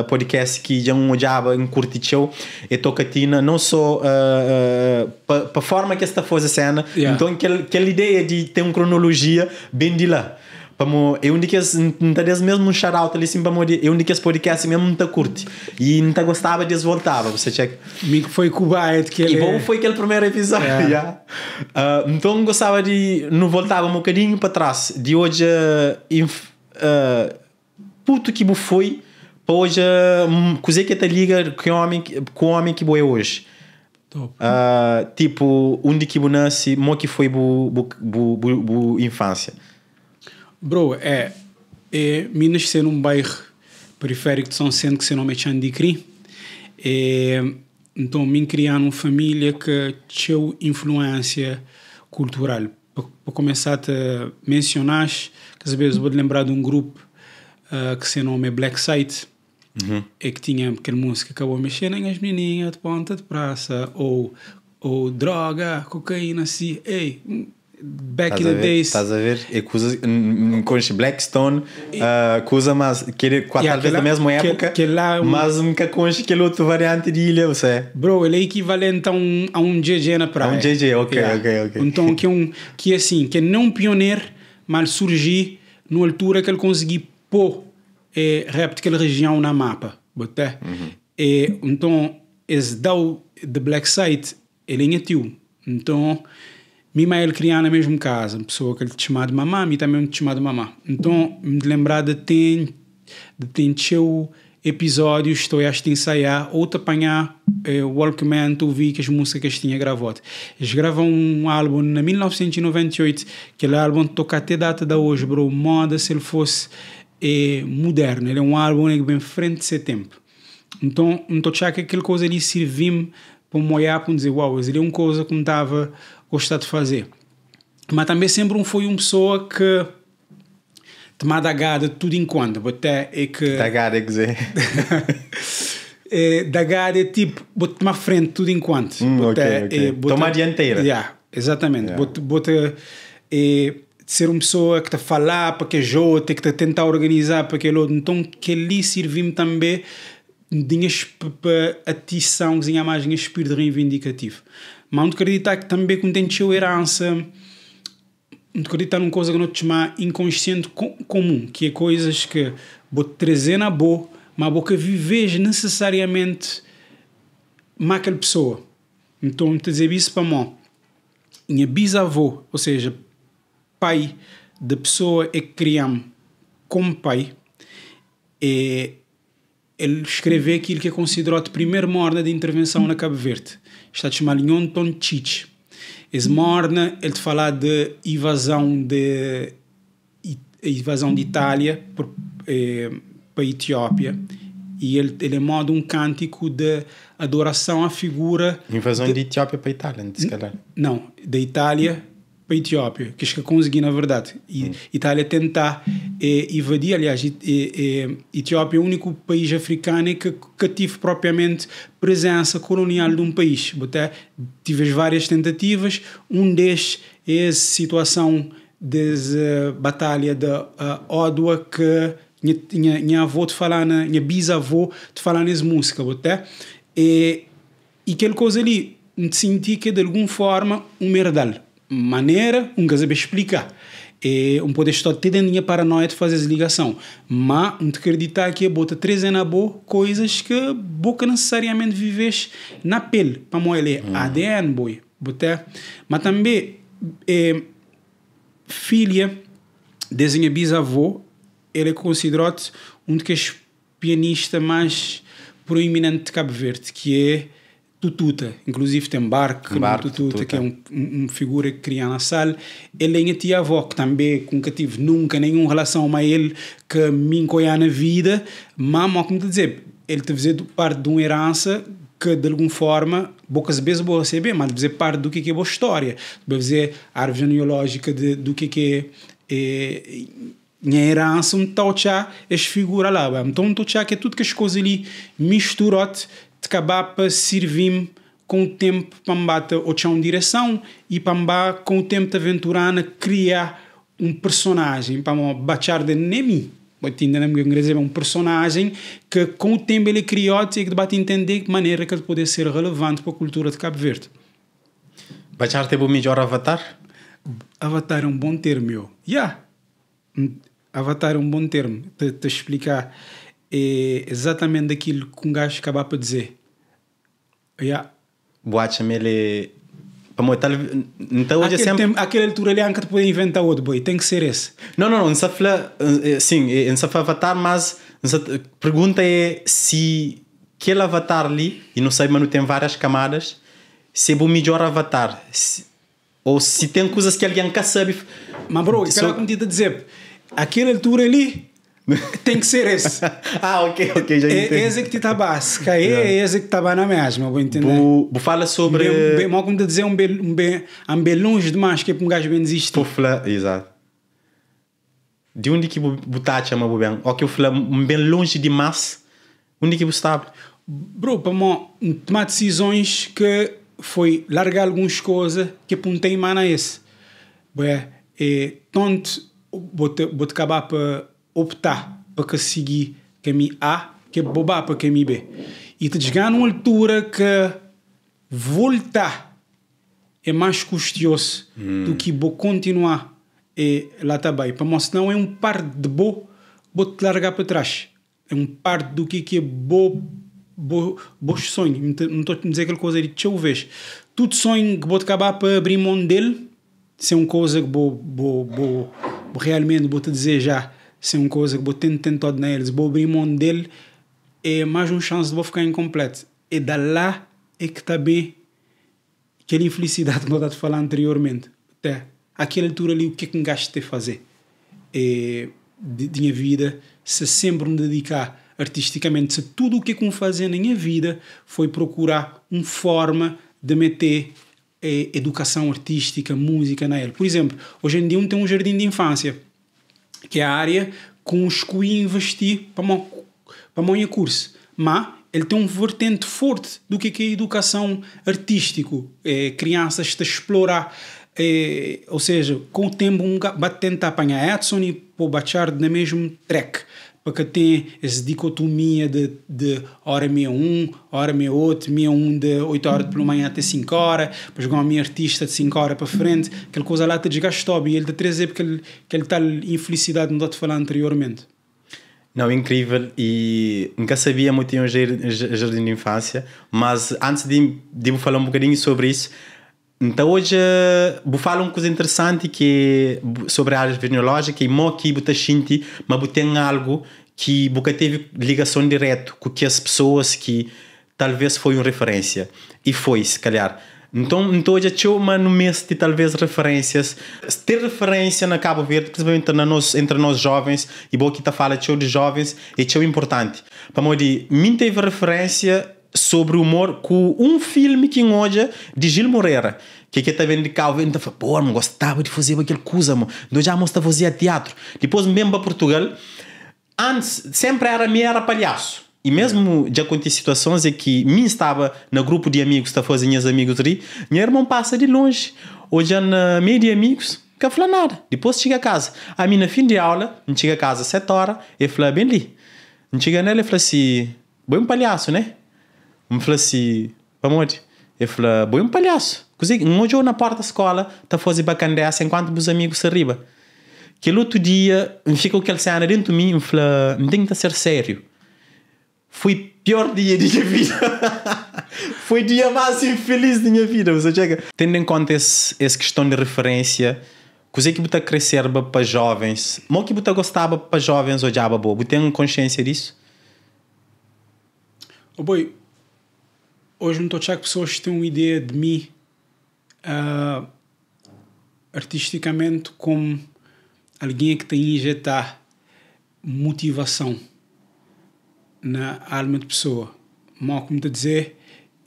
uh, podcasts que já um odiava, um curte show, é tocatina, não só uh, eh, uh, para a forma que esta faz a cena, yeah. então aquela ideia de ter uma cronologia bem de lá. Pamo, eu não as, talvez mesmo um shout-out ali, sim, pamo, eu indico as podcast mesmo não tá curte. E não tá gostava, eles voltava você check Mim foi cuba é que ele... E bom foi aquele primeiro episódio, yeah. yeah. Uh, então gostava de, não voltava um bocadinho para trás, de hoje, uh, inf, uh, puto que foi, para hoje, um, coisa que tá liga com o homem, com homem que é hoje. Uh, tipo, onde que nasce, mo que foi bo bu, bu, bu, bu infância. Bro, é, é Minas ser um bairro periférico de São Sendo que se nome é Chandicri. É, então, me criar uma família que tinha influência cultural. Para começar a mencionar, que às vezes vou lembrar de um grupo uh, que se nome é Black Sight. uhum. é que tinha aquela música que acabou mexendo em as meninas de ponta de praça, ou, ou droga, cocaína, assim ei, Back in the days. Estás a ver? Acusa, com Blackstone, uh, mas que quatro yeah, vezes da mesma época, que, lá, um, mas nunca com aquele outro variante de ilha, você. É. Bro, ele é equivalente a um, a um GG na praia. A um GG, ok, yeah. ok, ok. Então, que é um, que é assim, que é não pioneiro, mas surgiu na altura que ele conseguiu pôr é, rap daquela região na mapa, boté. Uhum. então, esse Dow de The Black Site, ele é tio. Então, mãe ele criar na mesma casa, pessoa que ele então, te chamava de mamá, me também te chamava de mamá. Então, me lembrar de ter, de ter teu episódio, estou a ensaiar, ou te apanhar eh, Walkman, tu vi que as músicas que tinha gravado. Eles gravam um álbum na 1998, aquele álbum toca até data da hoje, bro, moda se ele fosse eh, moderno. Ele é um álbum que bem frente seu tempo. Então, não estou a que aquela coisa ali serviu-me para me olhar, para dizer, uau, wow, ele é uma coisa que me estava gostar de fazer. Mas também sempre foi uma pessoa que te da gada de tudo enquanto, até é que... Da gada, *laughs* é dizer... é, da gada é tipo, vou tomar frente de tudo enquanto. Hum, boté, okay, okay. É, é tomar dianteira. Yeah, exatamente. Yeah. Vou é, ser uma pessoa que está a falar para que ajude, que te tentar organizar para aquele outro. Então, que ali serviu-me também dinhas para atiçãozinha mais de espírito reivindicativo. Mas não acreditar que também como tem a herança, não acreditar numa coisa que não te chama inconsciente comum, que é coisas que vou trazer na boa, mas vou que vives necessariamente má aquela pessoa. Então, te dizer isso para mim. Minha bisavó, ou seja, pai da pessoa que criamos como pai, é ele escreveu aquilo que é considerado a primeira morna de intervenção na Cabo Verde está chamado Nyon Chich. Esmorna, ele te fala de invasão de invasão de Itália por, eh, para a Etiópia e ele, ele moda um cântico de adoração à figura. Invasão de, de Etiópia para a Itália, se calhar. Não, da Itália para a Etiópia, que está que é consegui, na verdade. E hum. Itália tentar é, evadir, aliás, é, é, Etiópia é o único país africano que, que tive propriamente presença colonial de um país. Até tive várias tentativas, um destes é a situação da eh, batalha da uh, eh, Odua que minha, minha, minha avó te falar, na, minha te falar nessa música, até. E, e aquela coisa ali, me senti que de alguma forma um merdal maneira, um caso explicar. e é um pode estar tendo a minha paranoia de fazer ligação, mas não te acreditar que bota três na boa coisas que boca necessariamente vives na pele, para moer é ADN ah. boy, botar, mas também é, filha desenha bisavô, ele é considerado um dos pianistas mais proeminentes de Cabo Verde, que é Tututa, inclusive tem Barque, Barque Tututa, Tututa, que é um, um, figura que cria na sala. Ele é a tia avó, que também nunca tive nunca nenhuma relação a ele, que me encolheu na vida, mas, como te dizer, ele te fazia parte de uma herança que, de alguma forma, boca se vou receber, mas fazer parte do que é boa história, fazer a árvore genealógica de, do que é, é, é minha herança, um tal tchá, as figuras lá. Então, um tal tchá que é tudo que as coisas ali misturam Tecabá para servir-me com o tempo Pambata o chão direção e Pambá com o tempo de aventurana criar um personagem para bachar de nemi é um personagem que com o tempo ele é criou e que debate entender de maneira que ele pode ser relevante para a cultura de Cabo Verde Bachar teve é o melhor avatar? Avatar é um bom termo, eu. Yeah. Avatar é um bom termo. Te, te explicar é exatamente daquilo que um gajo acaba para dizer. Yeah. Boate me ele. Então hoje é sempre. Tem, aquela altura ali anca é pode inventar outro boi, tem que ser esse. Não, não, não, não fala, eh, sim, eh, não se avatar, mas a pergunta é se aquele avatar ali, e não sei, mas não tem várias camadas, se é o melhor avatar. Se, ou se tem coisas que alguém nunca sabe. Mas, bro, é so, que me dizer, aquela altura ali tem que ser esse. *laughs* ah, ok, ok, já entendi. É esse que tabás. Caí é esse que tabá na mesma, vou entender. Bu, fala sobre. Bem, mal como te dizer, um bem, um bem, um bem longe demais que é um gajo bem desiste. Por falar, exato. De onde que botar chama bu bem? Ok, eu falar um bem longe demais. Onde que você está? Bro, para mim, tomar decisões que foi largar algumas coisas que apontei mana esse. Boé, é tonto, vou-te acabar para optar para seguir caminho A que é bobar para caminho B. E te mm. chegar numa altura que voltar é mais custoso hum. do que vou continuar é, lá também. Para nós não é um par de bo, vou te largar para trás. É um par do que, que é bo, bo, bo sonho. Não estou a dizer aquela coisa de tchau vez. Tudo sonho que vou acabar para abrir mão dele, se é uma coisa que vou, vou, vou realmente vou te desejar se é uma coisa que vou tentar na neles, vou abrir mão dele, é mais uma chance de vou ficar incompleto. E da lá é que está bem aquela infelicidade que *laughs* eu estava falar anteriormente. Até aquela altura ali, o que é que me gasto a fazer? É, de, de minha vida, se sempre me dedicar artisticamente, se tudo o que é que me fazer na minha vida foi procurar uma forma de meter é, educação artística, música na ele. Por exemplo, hoje em dia um tem um jardim de infância que é a área com os que eu investi investir para a para curso. Mas ele tem um vertente forte do que é, é a educação artístico. É, crianças está a explorar, é, ou seja, com o tempo um bate tentar apanhar Edson e o Bachard na mesmo track para que tem essa dicotomia de, de hora um hora meia um de 8 horas pela manhã até 5 horas, para jogar uma minha artista de 5 horas para frente, aquela coisa lá te desgastou e ele te é ele que ele tal infelicidade, não estou a te falar anteriormente. Não, incrível. E nunca sabia muito em um jardim de infância, mas antes de, de falar um bocadinho sobre isso, então hoje eh, vou falar uma coisa interessante que é sobre a área vinológica e te butachinti, mas tem algo que nunca teve ligação direta com que as pessoas que talvez foi uma referência e foi se calhar. Então, então hoje tinha uma no mês de talvez referências. Ter referência na Cabo Verde, principalmente na nos, entre nós jovens, e boa que está fala de jovens, é tão importante. Para mim teve referência sobre o humor com um filme que hoje de Gil Moreira que que tá vendo de cá então tá fala pô não gostava de fazer aquele coisa mo do já mosta fazer teatro depois mesmo para Portugal antes sempre era me era palhaço e mesmo já aconteceu situações em que mim estava no grupo de amigos está fazendo as amigos ali meu irmão passa de longe ou já na meio de amigos que fala nada depois chega a casa a mim no fim de aula chega a casa sete horas e fala bem ali chega nela e fala assim bom palhaço né Më fla si, pamoji, e fala, boi um palhaço. Cozigo, um hoje na porta da escola, tá fazendo bacandeça enquanto meus amigos se riba. Que outro dia, me fica aquele cena dentro de mim, me fala, me tem que ser sério. Foi pior dia de minha vida. Foi dia mais infeliz de minha vida. Você chega. Tendo em conta esse, esse questão de referência, coisa que você crescer para jovens, mo que você gostava para jovens ou diabo boa, você tem consciência disso? Oh boy, hoje não estou a achar que pessoas têm uma ideia de mim uh, artisticamente como alguém que tem a injetar motivação na alma de pessoa. Mal como te dizer,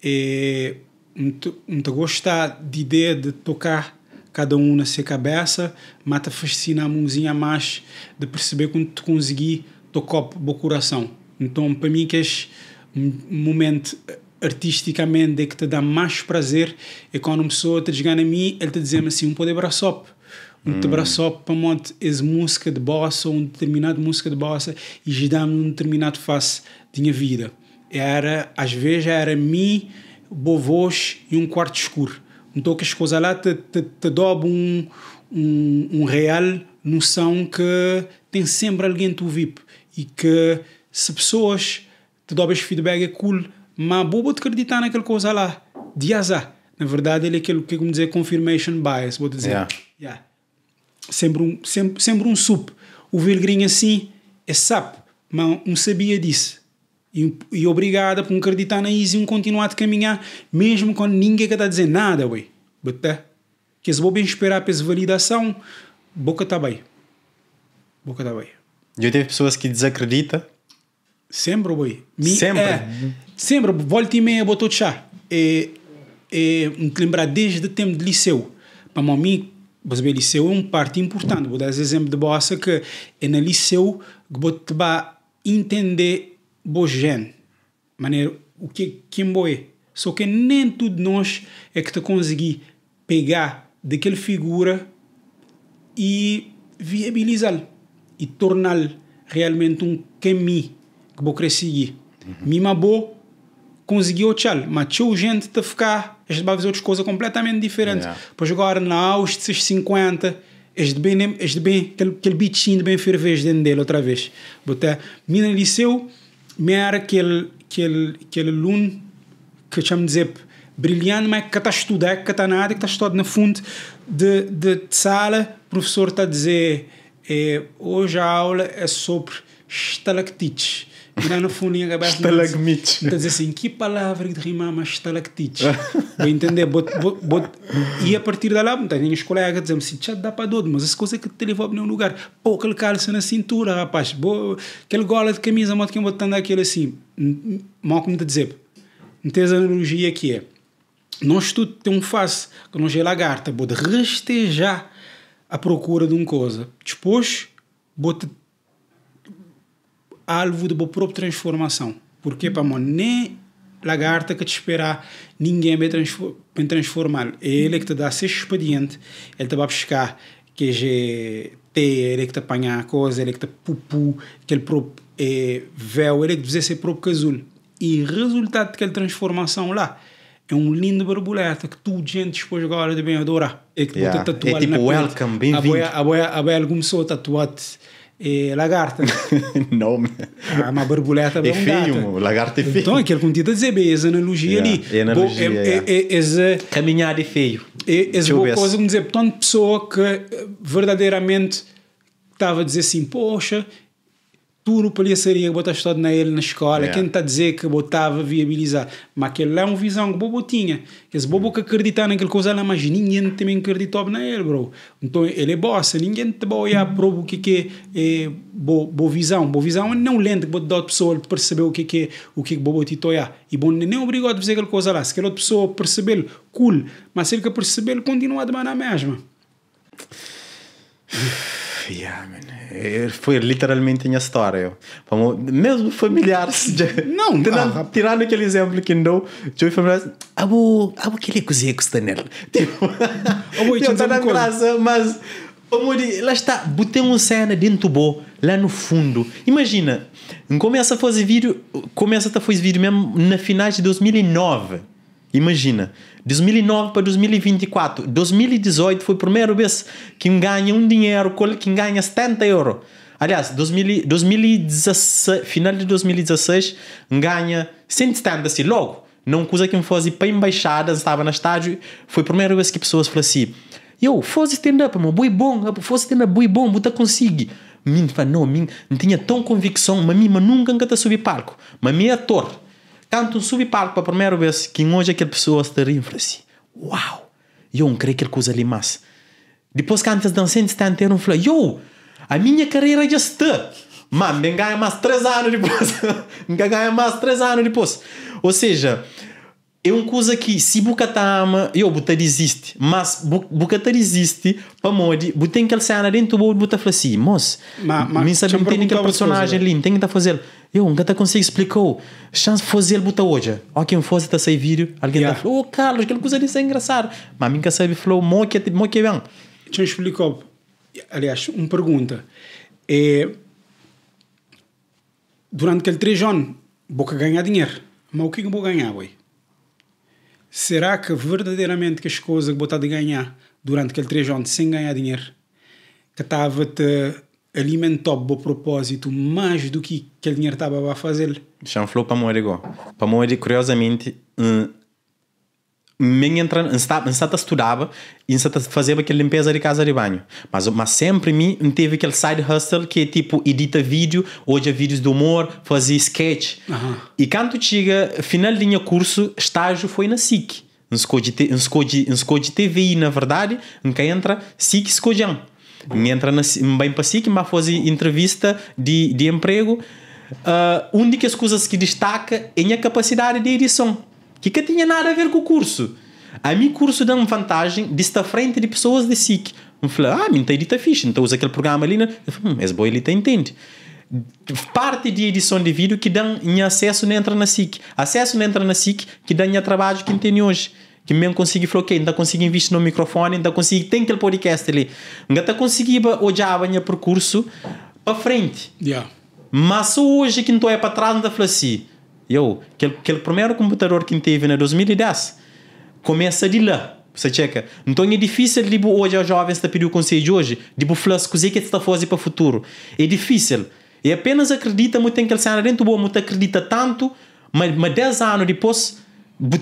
é, não gostar de ideia de tocar cada um na sua cabeça, mas te fascina a mãozinha mais de perceber quando tu consegui tocar o coração. Então, para mim, que é um momento artisticamente é que te dá mais prazer é quando uma pessoa te chegar a mim ele te dizer assim um poder braçop um te hum. braçop para monte é música de bossa ou um determinado música de bossa e já dá-me um determinado face de minha vida era às vezes era mim boa e um quarto escuro então que as coisas lá te, te, te dobram um, um, um real noção que tem sempre alguém tu VIP e que se pessoas te dobras feedback é cool mas bobo acreditar naquela coisa lá, de azar. Na verdade, ele é aquilo que, como dizer, confirmation bias, vou dizer. Yeah. Yeah. Sempre, um, sempre, sempre um sup. O vilgrinho assim é sapo, mas um sabia disso. E, e obrigada por me acreditar na isso e um continuar a caminhar, mesmo quando ninguém está a dizer nada, ué. Bata. Que se vou bem esperar para essa validação, boca está bem. Boca está bem. Eu teve pessoas que desacreditam. Sempre, boi. Sempre. É, sempre, volta e meia, botou chá. É, é, me lembrar desde o tempo de liceu. Para mim, você o liceu é um parte importante. Vou dar exemplo de bossa que é no liceu que você vai entender o gen, maneira, o que quem é. Só que nem tudo nós é que te consegui pegar daquela figura e viabilizá-lo e torná-lo realmente um caminho que vou querer seguir. Uhum. Mima boa conseguiu tchau, matou gente de ficar, eles vai fazer outras coisas completamente diferentes. Yeah. Pois agora, na aos de 50, este bem, este bem, aquele, aquele de bem ferver dentro dele outra vez. Botar, mina liceu, me era aquele, aquele, aquele aluno que chama dizer brilhante, mas que está a estudar, que está nada, que está a estudar na fundo de, de, de sala, o professor está a dizer, eh, hoje a aula é sobre estalactites Irá *laughs* no fundinho acabar Estalagmites. Assim, então diz assim, que palavra que mais estalactites? Vou entender. Bot, bot, bot. E a partir da lá, tenho os colegas dizem assim, já dá para doido, mas as coisas que te levou a nenhum lugar. Pô, aquele calça na cintura, rapaz. Bo, aquele gola de camisa, moto que eu botando aquele assim. Mal como te dizer. Não tens analogia que é. Nós tudo tem um face, que não é lagarta, vou rastejar a procura de uma coisa. Depois, vou alvo de boa própria transformação. Porque, para mim, nem lagarta que te espera, ninguém vai transform, transformar. É ele que te dá ser expediente, ele te vai buscar que é te, ele que te apanha a coisa, ele que te pupu, que ele próprio é, véu, ele que dizer ser próprio casulo. E resultado daquela transformação lá é um lindo borboleta que tu gente depois agora de bem adorar. É que yeah. É tipo, welcome, bem-vindo. A boia, a boia, a boia começou a tatuar-te e lagarta. *laughs* Nome. Ah, uma borboleta é feio, lagarto é feio. Então, aquilo que eu dizer, é analogia ali. É analogia, é. é, é Caminhar é feio. É uma coisa, vamos dizer, portanto, pessoa que eh, verdadeiramente estava a dizer assim, poxa, tu não palhaçaria seria todo na ele na escola yeah. quem está a dizer que botava viabilizar mas aquele é uma visão que bobo tinha esse bobo que acreditar naquele coisa lá mas ninguém também acreditava na ele bro então ele é bossa ninguém te vai olhar uhum. para o que é, é boa bo visão boa visão é não lente que pode dar pessoa perceber o que é o que bobo te toia e bom nem é obrigado a dizer aquela coisa lá se aquela pessoa perceber cool mas se ele que perceber continua a demandar a mesma *sighs* yeah, man eh, foi literalmente minha história. Como, mesmo familiares. *laughs* não, tirando, não. Tirando aquele exemplo que não. Tive familiares. Assim, abu, abu, que ele cozinha com *laughs* Tipo. Abu, *laughs* tipo, estou tá na graça, mas. Amori, lá está, botei uma cena dentro do bo, lá no fundo. Imagina, começa a fazer vídeo, começa a fazer vídeo mesmo na finais de 2009 Imagina, 2009 para 2024, 2018 foi a primeira vez que ganha um dinheiro, que ganha 70 euros. Aliás, 2000, 2016, final de 2016, ganha 170 assim, logo. Não coisa que me fosse para embaixadas, embaixada, estava na estádio, foi a primeira vez que pessoas falaram assim: eu, fosse stand-up, meu, boi bom, fosse stand-up, boi bom, buta consegui. Mim, não, não tinha tão convicção, mas mim, nunca nunca te subi palco, mas mim é ator. Quando subi palco para a primeira vez, que hoje aquela pessoa está rindo, assim, uau, eu não creio que ele coisa ali mais. Depois que antes dançando, está inteiro, falei, eu, a minha carreira é já está. Mano, nem ganha mais três anos depois. *laughs* nem ganha mais três anos depois. Ou seja, é uma coisa que se Bucatama, eu botar desiste, mas Bucata existe para Modi, Buta tem que ele dentro do botar falar assim, moço, mas, mas, me sabe, tem aquele personagem ali, tem que tá fazer. Eu um te consigo explicou. Oh, chance am fost el botar hoje. Ok, um fost tá a sair vídeo. Alguém tá yeah. falou, oh, Carlos, aquele coisa disso é engraçado. Mas minha sabe falou, mo que é é bem. Te explicou. Aliás, uma pergunta. É, durante aquele três anos, vou ganhar dinheiro. Mas o que é eu vou ganhar, ué? Será que verdadeiramente que as coisas que vou estar a ganhar durante aquele três anos sem ganhar dinheiro, que estava-te alimentou o propósito mais do que aquele dinheiro estava a fazer. Já falou para morrer igual. Para morrer, curiosamente, me hum, nem entra, hum, tá, hum, estudava e fazia aquela limpeza de casa de banho. Mas, mas sempre me teve aquele side hustle que é tipo edita vídeo, hoje é vídeos de humor, fazia sketch. E quando chega final de curso, estágio foi na SIC. Um de TV, na verdade, em que entra SIC Escodian entra na, bem para si, que me fazer entrevista de, de emprego, uh, única das coisas que destaca é a capacidade de edição, que que tinha nada a ver com o curso. A mim, curso dá uma vantagem de estar frente de pessoas de SIC. Eu falei, ah, me está edita fixe, então usa aquele programa ali, né? Eu falei, hum, esse ele entende parte de edição de vídeo que dão em acesso não entra na SIC. Acesso não entra na SIC que dão em trabalho que tem hoje que mesmo consegui falou ok, ainda consegui investir no microfone, ainda consegui tem aquele podcast ali, ainda consegui olhar o meu percurso para frente. Yeah. Mas só hoje que não é para trás, ainda falei assim, eu, aquele, aquele primeiro computador que teve na né, 2010, começa de lá. Você checa. Então é difícil, tipo, de hoje aos jovens está pedir o conselho de hoje, de falar o que está fazendo para o futuro. É difícil. E apenas acredita muito em que ele dentro do bom, muito acredita tanto, mas, mas 10 anos depois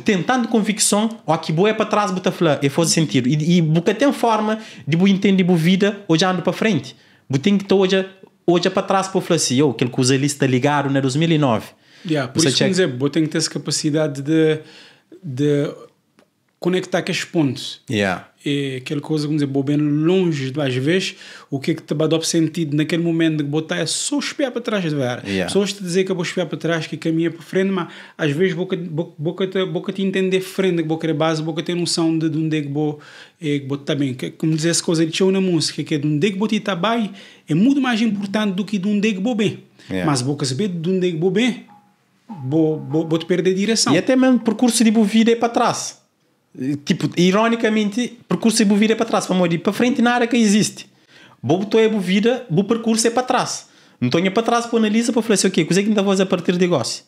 tentando convicção o que boa é para trás bota flá e faz sentido e, e boca tem forma de boa entender boa vida hoje ando para frente boa tem que estar hoje hoje para trás para falar assim oh, aquele coisa ali está ligado na 2009 yeah, por Você isso é que dizer tem que ter essa capacidade de de conectar com os pontos yeah é aquela coisa, como dizer, bobendo longe, às vezes, o que é que te dá sentido naquele momento de botar é só espiar para trás, de ver. Yeah. te dizer que eu vou espiar para trás, que caminha é para frente, mas às vezes boca, boca, boca, te, boca te entender frente, que boca é base, boca tem noção de, de onde é que vou, é, também. Que, como dizer essa coisa de show na música, que é de onde é que vou te trabalho, é muito mais importante do que de onde é que vou bem. Yeah. Mas boca saber de onde é que vou bem, vou, vou, vou te perder a direção. E até mesmo percurso de vida é para trás. Tipo, ironicamente, percurso é bo vira para trás, para ir para frente na área que existe. Bobo tu é bo o percurso é para trás. Não tenho para trás para analisar para falar assim, o quê? Coisa é que ainda voz a partir de negócio.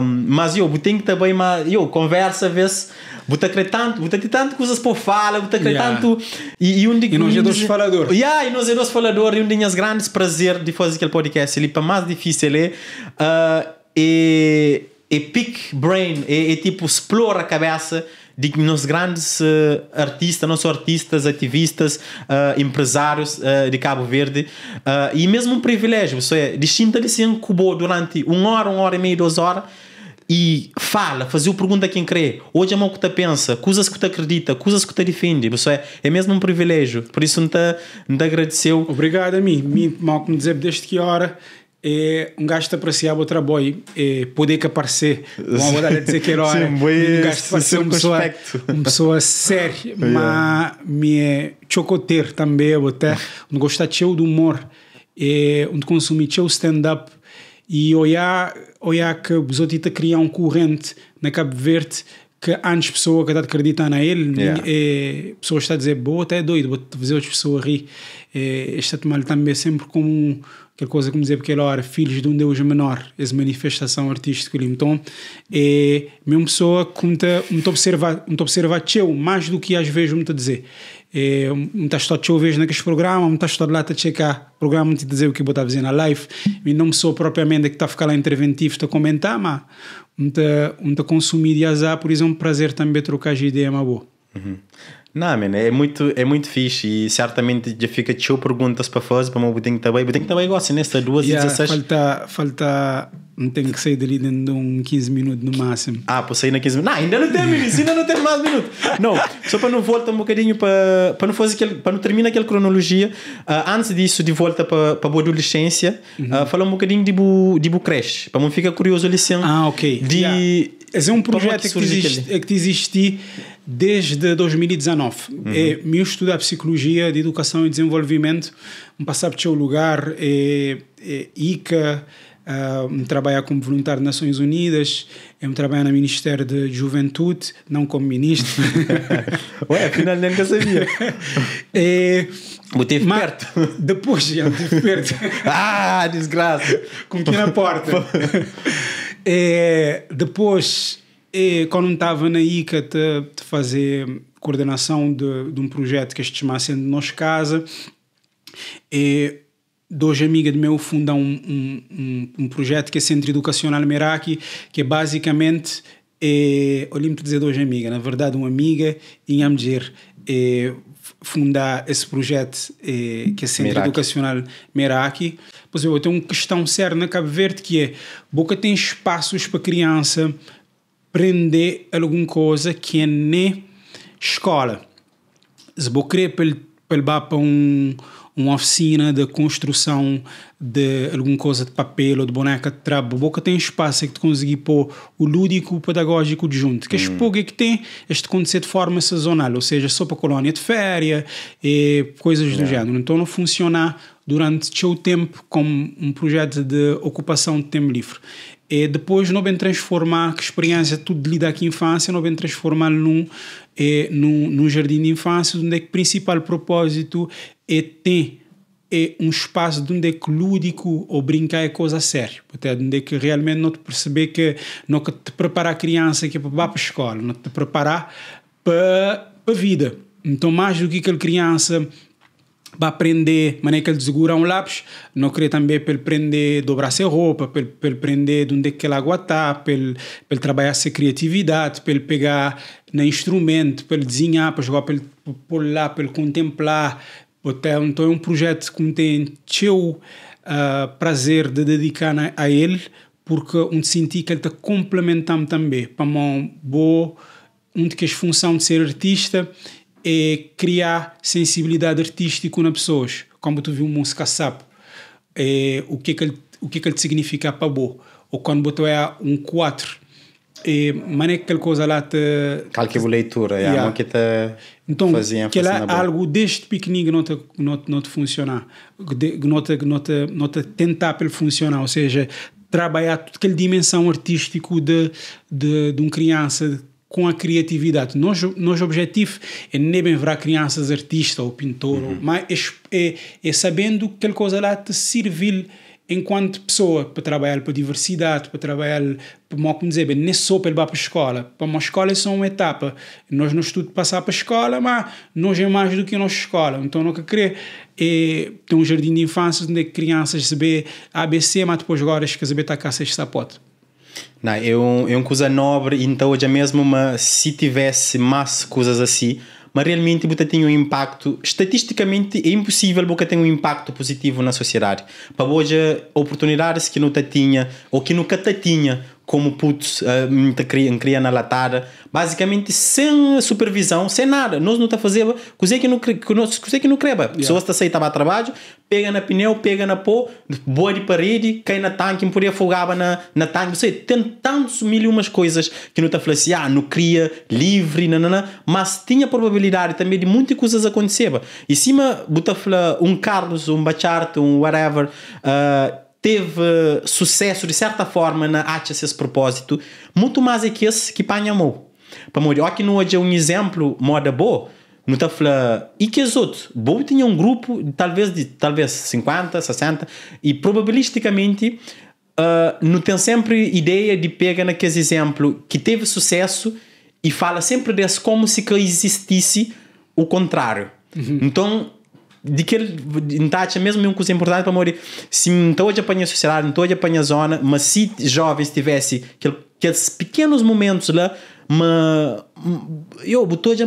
Um, mas eu tenho também uma. Eu conversa, vez. Vou te tanto, vou te tanto coisas para fala, vou te yeah. tanto. E, e, é um e nós um é falador. Yeah, e nós é falador. E um dos grandes prazer de fazer aquele podcast ali, é para mais difícil é. Uh, é, é pick brain, é, é tipo explora a cabeça nos grandes uh, artistas, não só artistas, ativistas, uh, empresários uh, de Cabo Verde. e mesmo um privilégio, isso é, distinta de ser em durante uma hora, uma hora e meia, duas horas e fala, fazer o pergunta a quem crê. Hoje é mão que tu pensa, coisas que tu acredita, coisas que tu defende. Isso é, é mesmo um privilégio. Por isso, não te, não te agradeceu. Obrigado a mim. mal que me dizer desde que hora é um gajo apreciar outra boy é poder que aparecer uma de dizer que era *laughs* um gajo ser uma pessoa uma pessoa séria *laughs* mas me é chocoter também até é um de cheio do humor é um consumir cheio stand up e olhar olhar que o outros cria um corrente na Cabo Verde que antes pessoa que está acreditar na ele yeah. é, pessoas está a dizer boa até é doido vou fazer outras pessoas rir é, está também é sempre como aquela coisa como dizer aquela hora, filhos de um Deus menor, essa manifestação artística ali. Então, é mesmo pessoa que me está tá observa, me tá observa teu, mais do que às vezes me está dizer. É, me está a teu vez naqueles programas, me está a lá, está checar programa, me dizer o que eu a tá dizendo na live, e não sou propriamente que está a ficar lá interventivo, está a comentar, mas me está a consumir e azar, por exemplo, prazer também trocar de ideia, é uma boa. Uhum. Não, mano, é muito, é muito fixe e certamente já fica show perguntas para fazer para o meu botinho também. O botinho também gosta, nesta né? 2 yeah, e 16. Falta, falta, não tenho que sair dali dentro de um 15 minutos no máximo. Ah, para sair na 15 minutos. Não, ainda não tem ainda não tem mais minutos. Não, só para não voltar um bocadinho, para, para não fazer aquele, para não terminar aquela cronologia. Uh, antes disso, de volta para, para a adolescência, uhum. uh, ah, falar um bocadinho de, bu, de bu creche, para não ficar curioso a Ah, ok. De, yeah é um é projeto que, existe, que existe desde 2019. Uhum. É, eu estudo a psicologia de educação e desenvolvimento, um passar para seu lugar, é, é ICA, Uh, ah, me trabalhar como voluntário das Nações Unidas, eu é me trabalho no Ministério de Juventude, não como ministro. *laughs* Ué, afinal nem que eu sabia. *laughs* é, Botei perto. *laughs* Depois, já, perto. ah, desgraça. Com na porta. É, depois, é, quando estava na ICA de, de fazer coordenação de, de, um projeto que este chama Sendo Nos Casa, é, dois amigas de meu fundam um, um, um, projeto que é Centro Educacional Meraki, que é basicamente é, olhei-me dizer dois amigas, na verdade uma amiga em Amdir. é, fundar esse projeto é, que é Centro Meraki. Educacional Meraki por exemplo, eu tenho uma questão séria na Cabo Verde que é: Boca tem espaços para criança aprender alguma coisa que é nem escola. Se vou querer para ele para um uma oficina de construção de alguma coisa de papel ou de boneca de trabo, boca tem espaço que te conseguir pôr o lúdico o pedagógico de junto. Hum. Que hum. é que tem este acontecer de forma sazonal, ou seja, só para colónia de férias e coisas do género. Então não funciona durante o seu tempo como um projeto de ocupação de tempo livre. E depois não bem transformar que experiência tudo lida aqui infância, não bem transformar num é num, num jardim de infância, onde é que o principal propósito é ter é um espaço de onde é que lúdico ou brincar é coisa séria, até onde é que realmente não te perceber que não que te preparar a criança que é para ir para a escola, não te preparar para, para a vida. Então, mais do que aquela criança para aprender maneira que ele segura um lápis, não queria também para ele aprender a dobrar sua roupa, para ele aprender de onde é que ele está, para ele, para trabalhar sua criatividade, para ele pegar na instrumento, para ele desenhar, para jogar, para ele pôr lá, para ele contemplar. Então é um projeto que me tem cheio uh, prazer de dedicar na, a ele, porque onde senti que ele está complementando também para mão boa, onde que a função de ser artista é criar sensibilidade artística nas pessoas. Como tu viu um música sapo, é, o que é que ele, o que é que ele significa para bo? Ou quando botou é um 4, é, mas é aquela coisa lá te... Qualquer leitura, é yeah. que te então, fazia que lá algo deste pequenininho não te, não, não te funcionar, não te, não te, não te tentar para ele funcionar, ou seja, trabalhar toda aquela dimensão artística de, de, de um criança com a criatividade. Nosso, nós objetivo é nem ver crianças artista ou pintor, uhum. mas é, é, é sabendo que aquela coisa lá te servir enquanto pessoa para trabalhar para a diversidade, para trabalhar para como dizer, bem, nem só para ir para a escola. Para uma escola é só uma etapa. Nós não estudamos passar para a escola, mas nós é mais do que a nossa escola. Então, não que querer é ter um jardim de infância onde crianças se vê ABC, mas depois agora as que se vê tacar seis sapote. Não, é eu é coisa nobre, então hoje é mesmo, uma, se tivesse mais coisas assim, mas realmente você tem um impacto, estatisticamente é impossível você ter um impacto positivo na sociedade. Para hoje, oportunidades que não tinha, ou que nunca tinha, como putos, eh, muita uh, criança latada, basicamente sem supervisão, sem nada. Nós não está a fazer, que não coisa que não creba. A pessoa está sair tá para trabalho, pega na pneu, pega na pô, boa de parede, cai na tanque, por afogava na, na tanque. Não sei, tem tantos mil e umas coisas que não está falando assim, ah, não cria, livre, nanana, mas tinha probabilidade também de muitas coisas acontecer. E cima, botar um Carlos, um Bacharte, um whatever, uh, teve eh, sucesso de certa forma na a esse propósito muito mais é que esse que panha mo para mo aqui não hoje é um exemplo moda boa não a falar e que os outros bom tinha um grupo talvez de talvez 50 60 e probabilisticamente uh, não tem sempre ideia de pegar naquele exemplo que teve sucesso e fala sempre desse como se que existisse o contrário uhum. então de que daquele idade, tá, mesmo uma coisa importante para morrer, se em toda a panha sociedade, em toda a panha zona, mas se jovens tivesse aqueles pequenos momentos lá, mas eu, toda a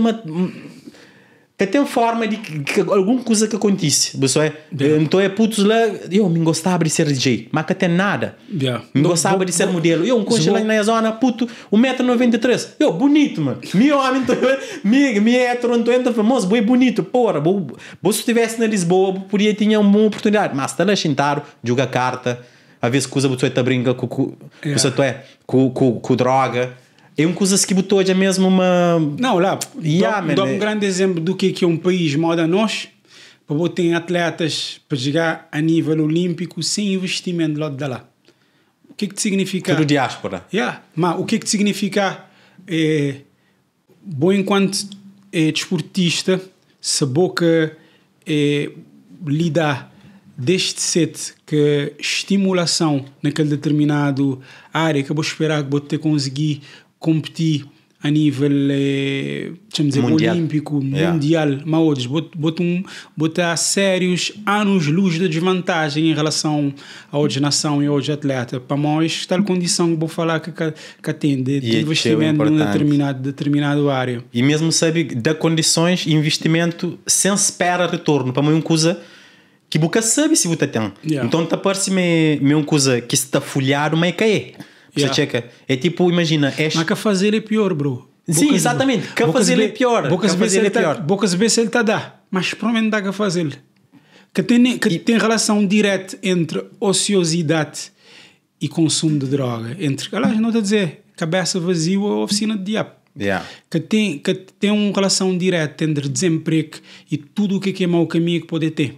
que tem forma de que, que alguma coisa que acontece, você é? yeah. Então é putos lá, eu me gostava de ser DJ, mas que tem nada. Yeah. Me gostava de ser modelo. Eu, um coche lá na zona, puto, 1,93m. Eu, bonito, mano. Me homem, me, me hétero, então entra famoso, boi bonito, porra. Bo, bo, se estivesse na Lisboa, podia ter uma boa oportunidade. Mas tá lá sentado, joga carta, às vezes coisa você tá brinca com, com, yeah. é, com, com, com droga é uma coisa que botou hoje mesmo uma. Não, lá. Yeah, dou, dou um grande exemplo do é que é um país moda nós, para tem atletas para jogar a nível olímpico sem investimento lá de lá. O que é que significa? Tudo diáspora. Yeah. Mas o que é que significa? É, bom enquanto é, desportista, sabor que é, lidar deste set que estimulação naquele determinado área que vou esperar que vou ter conseguir competi a nível, eh, dizer, mundial. olímpico, yeah. mundial, mas outros botam um, bota sérios anos-luz de desvantagem em relação a outras nação e a outros atletas. Para nós, tal condição que vou falar que, que, que atende de é é investimento em determinado, determinado área. E mesmo sabe, da condições, investimento sem espera retorno. Para mim, uma coisa que você sabe se você tem. Yeah. Então, tá parece-me uma coisa que se está folhado, mas é cair. É. Você checa. É tipo, imagina. És... Mas que fazer é pior, bro. Sim, Bocas exatamente. Que fazer é pior. Bocas que fazer é tá- pior. Bocas ver se ele está a dar. Mas menos dá que fazer. Que tem, que e... tem relação direta entre ociosidade e consumo de droga. Entre, aliás, não estou a dizer, cabeça vazia ou oficina de diabo. Yeah. Que, tem, que tem uma relação direta entre desemprego e tudo o que é, é mau caminho que pode ter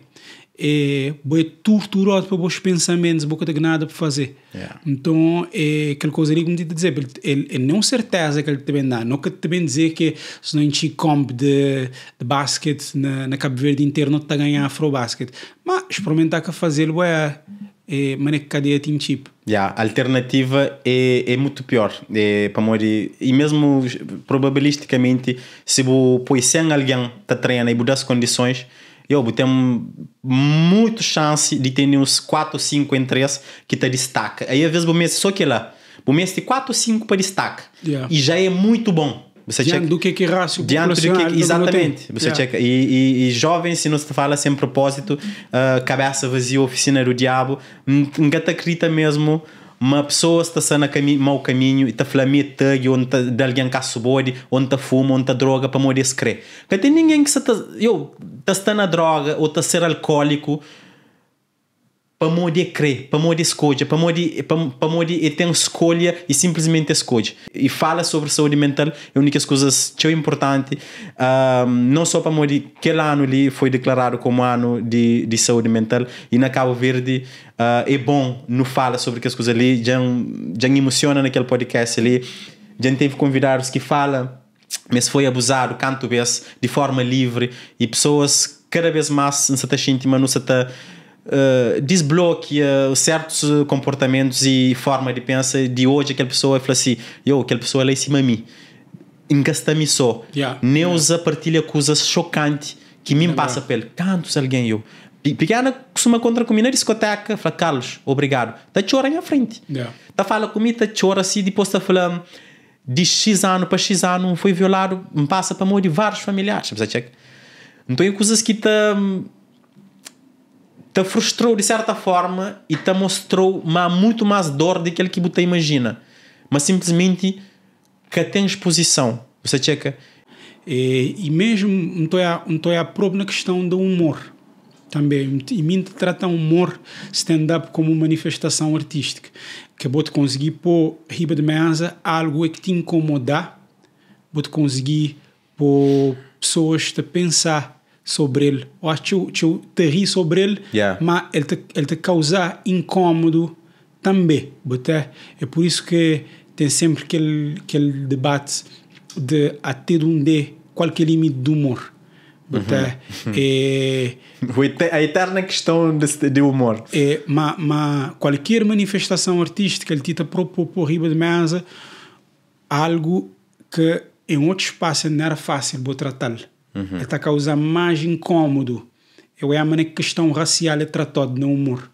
é boé torturado para os pensamentos, boca tem nada para fazer. Yeah. Então, é aquela coisa ali que me dizer, ele, ele, ele não certeza que ele também dá, não que também dizer que se não enchi combo de, de basquete na, na Cabo Verde inteiro não está a ganhar afrobasket. Mas experimentar que fazer, boé, é, mas é cadeia tem tipo. Yeah, a alternativa é, é muito pior é, para morrer. E mesmo probabilisticamente, se você põe sem alguém está treinando e mudar as condições, eu tenho muito chance de ter uns 4 ou 5 em 3 que te destaca. Aí às vezes o mês só que lá, o mês tem 4 ou 5 para destaca. Yeah. E já é muito bom. Você diante checa, do que é rácio diante do que, Exatamente. Você yeah. checa. E, e, e jovens, se não se fala sem propósito, uh, cabeça vazia, oficina do diabo, nunca te acredita mesmo uma pessoa está sendo cami mau caminho e está flamir tag onde tá, de alguém que subode, onde está fuma, onde está droga para morrer se crer. Porque tem ninguém que está eu está na droga ou está ser alcoólico para poder crer, para poder escolher, para poder, para ter escolha e simplesmente escolher. E fala sobre saúde mental, é uma das coisas tão importante, um, ah, não só para poder, aquele ano ali foi declarado como ano de, de saúde mental e na Cabo Verde uh, é bom não fala sobre aquelas coisas ali, já, já emociona naquele podcast ali, já teve convidados que fala mas foi abusado, canto vez, de forma livre e pessoas cada vez mais não se está mas não se está eh, desbloqueia certos comportamentos e forma de pensar de hoje aquela pessoa fala assim eu aquela pessoa lá em cima de mim encasta-me só yeah. neusa yeah. partilha coisas chocantes que me é passa pelo cantos alguém eu pequena costuma contra comigo na discoteca fala Carlos obrigado tá chora à frente yeah. tá fala comigo tá chora assim depois tá falando de X ano para X ano foi violado me passa para mão de vários familiares então é coisas que tá te frustrou de certa forma e te mostrou uma, muito mais dor do que que você imagina. Mas simplesmente que tem exposição. Você checa. E, e mesmo não estou a, não a questão do humor também. E mim trata o humor stand-up como manifestação artística. Que vou te conseguir pôr riba de mesa algo que te incomoda, vou te conseguir pôr pessoas a pensar sobre ele, ou que eu te ri sobre ele, yeah. mas ele te, ele te causa incômodo também, boté? É por isso que tem sempre aquele, aquele debate de até de onde, é, qual que é o limite do humor, boté? Uhum. É, *laughs* a eterna questão de, de humor. É, mas, mas qualquer manifestação artística, ele te propõe por riba de mesa algo que em outro espaço não era fácil vou tratá Uhum. É Está a causar mais incômodo. Eu é a maneira que a questão racial é tratada no humor.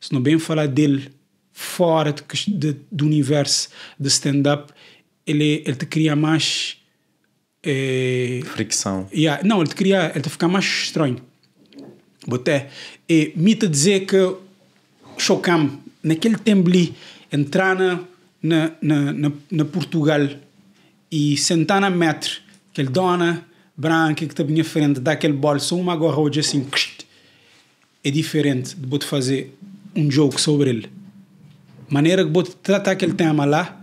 Se não bem falar dele fora de, de, do universo de stand-up, ele, ele te cria mais. É, Fricção. Yeah, não, ele te cria. Ele te fica mais estranho. Boté. E me te dizer que chocam naquele tempo ali, entrar na, na, na, na, Portugal e sentar na metro, aquele dona branca que está à minha frente dá aquele bolo, só uma agora hoje assim, é diferente de botar fazer um jogo sobre ele. Maneira que botar tratar aquele tema lá,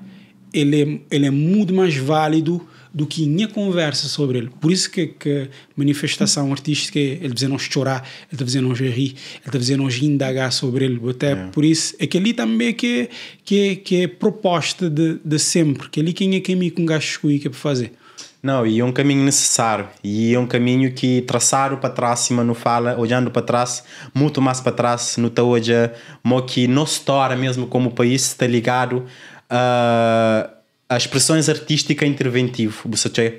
ele é, ele é muito mais válido do que minha conversa sobre ele. Por isso que, que manifestação artística, ele dizer não chorar, ele está dizendo rir, ele está dizendo indagar sobre ele. Até é. por isso, é ali também que, que, que é proposta de, de sempre, que ali quem é que me com gajo que é para fazer. Não, e é um caminho necessário. E é um caminho que traçar para trás, mas não fala, olhando para trás, muito mais para trás, no está hoje, mo que nossa mesmo como país está ligado a ah, as expressões artística é interventivo.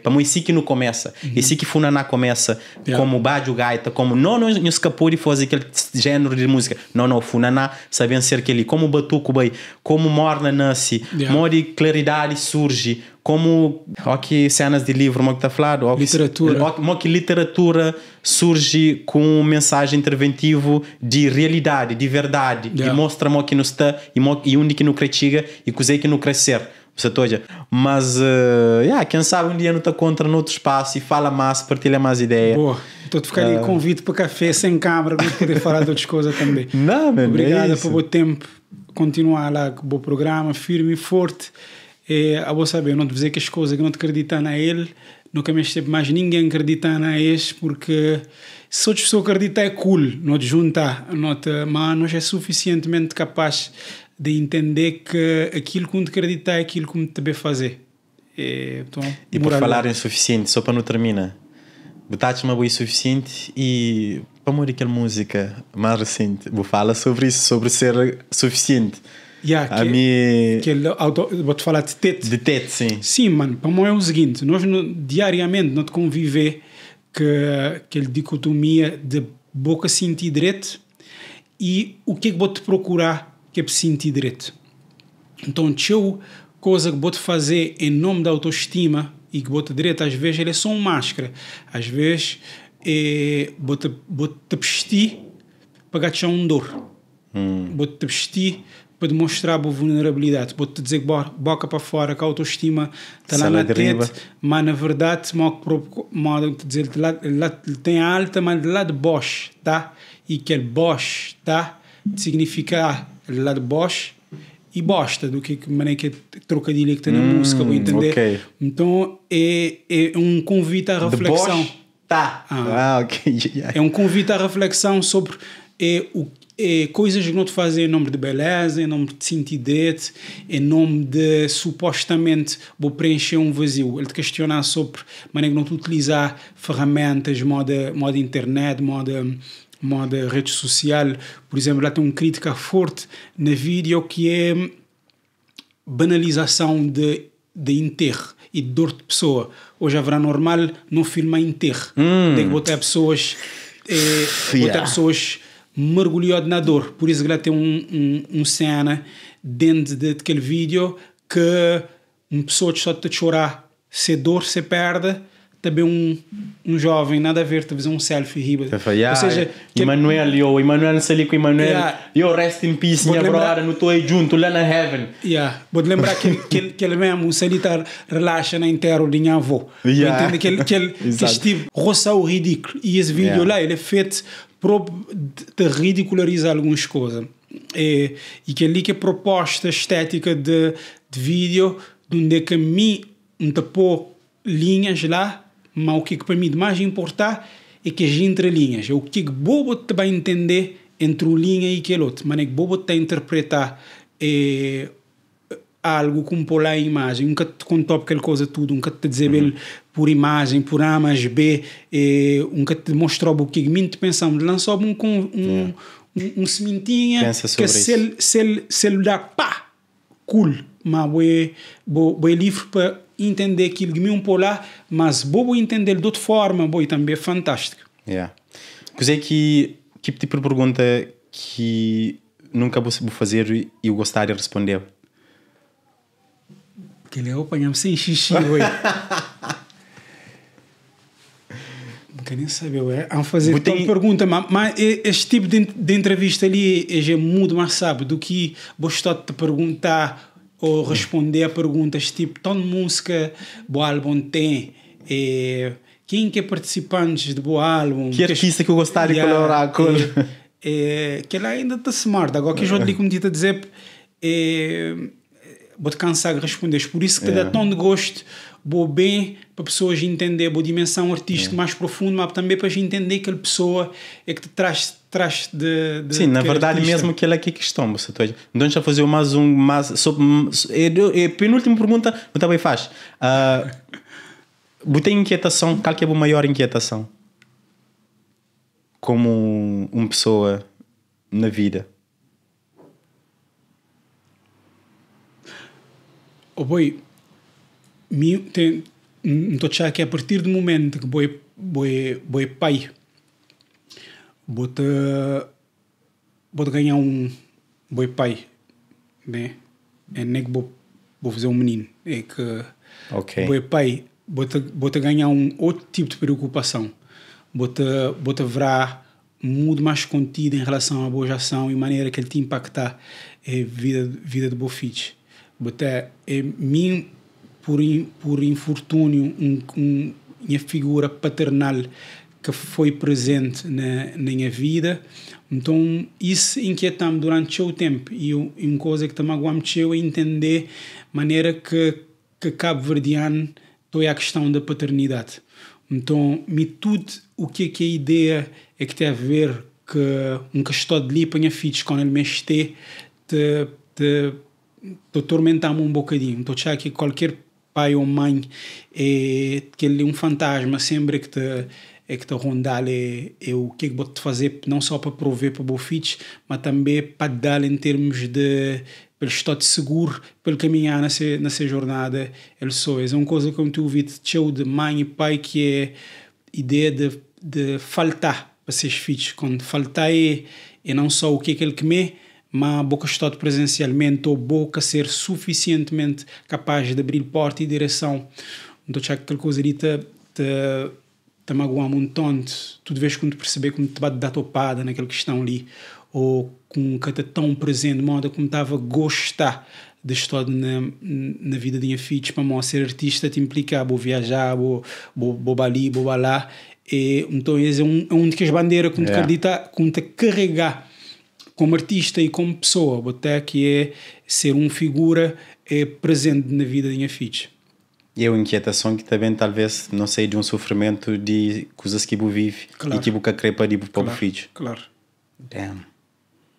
para mim, isso que não começa. Uhum. Isso que Funaná começa, yeah. como Bajo Gaita, como não nos escapou fazer aquele género de música. Não, não, Funaná sabem ser aquele, como Batuco bem, como Morna nasce, yeah. Mori claridade surge, como ó que cenas de livro, mo que tá falado, ó que, literatura. Ó, que literatura surge com mensagem interventivo de realidade, de verdade, yeah. e mostra mo que não está e, mo, e onde que não critica e o que não crescer. Você toja. Mas, uh, yeah, quem sabe um dia não está contra noutro espaço e fala mais, partilha mais ideia. Boa. estou te ficar uh, eh, convite para café sem câmara para poder falar de outras coisas também. *laughs* Não, meu é Obrigado é pelo tempo. Continuar lá com o bom programa, firme e forte. É, a vou saber, não te dizer que as coisas que não te acreditar na ele, nunca mais teve mais ninguém acreditar na este porque se outras pessoas acreditam é cool, não te juntar, não te, mas nós é suficientemente capaz de entender que aquilo que me acredita é aquilo que me deve fazer. É, então, e por falar suficiente, só para não terminar. Botaste uma boa suficiente e para morrer aquela música mais recente, vou falar sobre isso, sobre ser suficiente. Yeah, a que, minha... que ele auto, vou te falar de tete. De tete, sim. Sim, mano, para mim é o seguinte: nós no, diariamente não te conviver que aquela dicotomia de boca sentir direito e o que é que vou te procurar que é para sentir direito. Então, tchau, coisa que te fazer em nome da autoestima e que bote direito, às vezes ele é só uma máscara, às vezes é, bote, te vestir para te um dor, hum. te vestir para demonstrar a vulnerabilidade. Vou-te dizer boca para fora, que a autoestima está lá na tete, mas na verdade, modo de dizer, lá, lá, tem alta, mas lá de bosch, tá? E que é bosch, tá? Significa é lá de Bosch e bosta do que maneira que é trocadilha que tem na hum, música, vou entender. Okay. Então é, é um convite à reflexão. Tá. Ah, ah ok. *laughs* é um convite à reflexão sobre é, o, é, coisas que não te fazem em nome de beleza, em nome de sentidete, em nome de supostamente vou preencher um vazio. Ele te questiona sobre maneira que não te utilizar ferramentas, moda, moda internet, moda moda, rede social, por exemplo, lá tem uma crítica forte na vídeo que é banalização de, de enterro e de dor de pessoa. Hoje haverá normal não filmar enterro. Hum. Tem que botar pessoas, é, yeah. botar pessoas mergulhadas na dor. Por isso que lá tem um, um, um cena dentro daquele de, vídeo que uma pessoa só está a chorar, se dor, se perde também um, um jovem, nada a ver, talvez é um selfie riba. Yeah, Ou ah, seja, é que... Emmanuel, eu, Emmanuel Salico, Emmanuel, yeah. eu rest in peace, minha lembrar... brother, não estou aí junto, lá na heaven. Yeah. Vou lembrar que, que, que ele mesmo, o ele relaxa na inteira de minha avó. Yeah. Entende? Que ele, que ele que estive roça o ridículo. E esse vídeo yeah. lá, ele é feito para de ridicularizar algumas coisas. E, é, e que ali que a proposta estética de, de vídeo, onde é que a mim, um tapou linhas lá, mas o é que, para mim mais importa é que as entrelinhas, é o que é bobo te vai entender entre uma linha e aquele outro. Mas é que bobo te interpretar é, eh, algo com polar a imagem. Nunca te contou aquela coisa tudo, nunca te dizer uhum. por imagem, por A mais B, é, nunca te mostrou o que é mim te pensamos. Lançou um, um, yeah. um, um sementinha que se ele dá pá, cool, mas é livre para entender aquilo que me um por lá, mas vou entender de outra forma, boi também é fantástico. Yeah. Pois é que que tipo de pergunta que nunca vou fazer e eu gostaria de responder? Que ele é opa, não sem xixi, boi. Não quero nem saber, é Vão fazer Botei... pergunta, mas, mas este tipo de, de entrevista ali é, muito mais sábio do que gostar de te perguntar ou responder a perguntas tipo tal música o álbum tem e, quem que é participante do álbum que artista que eu gostaria de colaborar com que ela ainda está smart agora que eu já li como a dizer é, vou te cansar de responder por isso que te dá tão de gosto vou bem para pessoas entender a dimensão artística é. mais profunda, mas também para entender que a pessoa é que te traz traz de, de Sim, na é verdade artista. mesmo que ela é que é questão, você tá. Então já fazer mais um mais sobre e, penúltima pergunta, eu também faz. Uh, botei inquietação, qual que é a maior inquietação? Como uma pessoa na vida? Oh boi mi tem um tocha que a partir do momento que boi boi boi pai vou ganhar um boi pai né é nem que vou vou fazer um menino é que okay. boi pai vou ganhar um outro tipo de preocupação vou-te verá muito mais contido em relação à boa ação e maneira que ele te impactar é vida vida de bofite botar é mim por, por infortúnio, um, um, minha figura paternal que foi presente na, na minha vida. Então, isso inquieta-me durante o tempo. E, e uma coisa que também me é entender maneira que, que cabo Verdeano é a questão da paternidade. Então, me tudo o que é que a ideia é que tem a ver que um castor de lipanha filhos quando ele mexe te, te, te, tormentar-me um bocadinho. Então, já que qualquer pai ou mãe, é aquele um fantasma sempre que te é que te ronda é, é o que é que vou te fazer não só para prover para o filhos, mas também para dar em termos de pelo estar seguro pelo caminhar nessa nessa jornada ele só é uma coisa que eu te ouvi de de mãe e pai que é ideia de, de faltar para seus filhos quando faltar é, é não só o que é que ele comer mas boca estado presencialmente ou boca ser suficientemente capaz de abrir porta e direção então já aquela coisa ali te, te, te magoa um tanto tu deves quando perceber como te bate da topada naquela questão ali ou com que está tão presente moda como estava gostar de estar na, na vida de filhos para mim ser artista te implica vou viajar vou vou, vou ali vou lá e, então esse é um, é um de que as bandeiras como yeah. te é. acredita como te carregar como artista e como pessoa. até Botec é, é ser uma figura é presente na vida de Inhafites. E é uma inquietação que também talvez não sei de um sofrimento de coisas que eu vive claro. e que que a crepa de o claro, filho. Claro. Damn.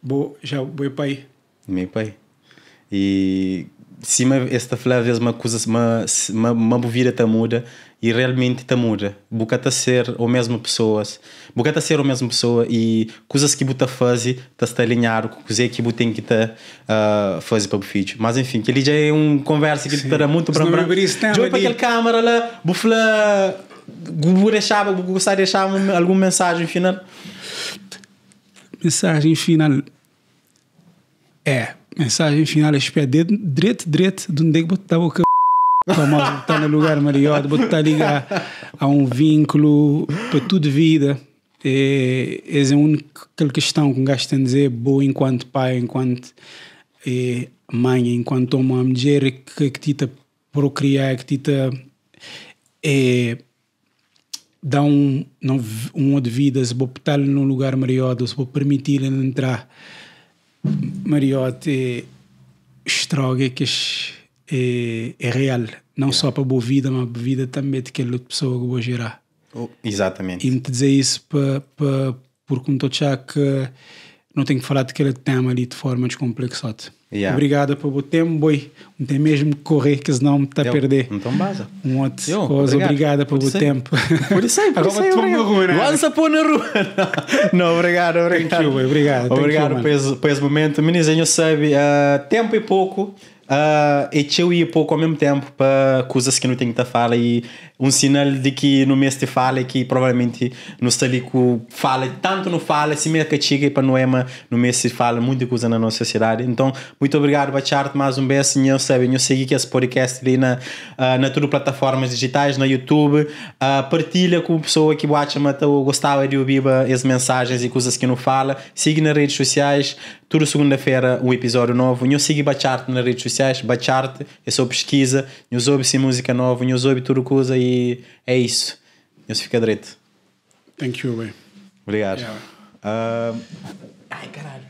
Bo, já meu pai. Meu pai. E cima esta vezes uma coisa uma uma, uma bovira está muda e realmente está muda bucata ser o mesmo pessoas bucata ser o mesmo pessoa e coisas que buta fazer está está alinhar com coisas que buta tem que tá uh, ah, fazer para o filho mas enfim que ele já é um conversa que está muito é é para para joga para aquela câmara lá bufla vou deixar vou gostar de deixar alguma mensagem final mensagem final é, mensagem final SPD, dret, dret, do que botar o famoso botar no lugar melhor, botar ligar a um vínculo para tudo vida. E, é, essa é a única questão que um gajo tem a dizer, boa enquanto pai, enquanto e, é, mãe, enquanto uma mulher que, que tita procriar, que tita é, dar um, um, um de vida, se botar num lugar melhor, se vou permitir lhe entrar. Mariotti, que é, é real. Não yeah. só para a boa vida, mas a vida também de aquela pessoa que vou gerar. Oh, exatamente. E me dizer isso para, para, porque me estou a que não tenho que falar daquele tema ali de forma descomplexote. Yeah. Obrigado pelo tempo, boi. Não tem mesmo que correr, que senão me está a perder. Então, baza. Um outro Yo, coisa. Obrigado, pelo tempo. Por isso aí, por isso aí. Agora rua, né? Lança pôr na rua. *laughs* Não, obrigado, obrigado. Thank you, boy. Obrigado. Obrigado por, esse, por esse momento. Menizinho, sabe, uh, tempo e pouco. Uh, e eu e pouco ao mesmo tempo para coisas que não tenho que falar e um sinal de que no mês te fala que provavelmente no salico fala tanto não fala se mesmo que e para não é no mês se fala muita coisa na nossa sociedade então muito obrigado Bachart mais um beijo eu sabe eu segui que esse é podcast ali na uh, na tudo plataformas digitais na YouTube uh, partilha com a pessoa que watcha ou gostava de ouvir as mensagens e coisas que não fala siga nas redes sociais toda segunda-feira um episódio novo eu segui Bachart nas redes sociais Bachart eu é sou pesquisa eu ouve se música nova eu ouve tudo coisa e é isso. Eu se fica direito. Thank you, man. Obrigado. Yeah. Uh... Ai, caralho.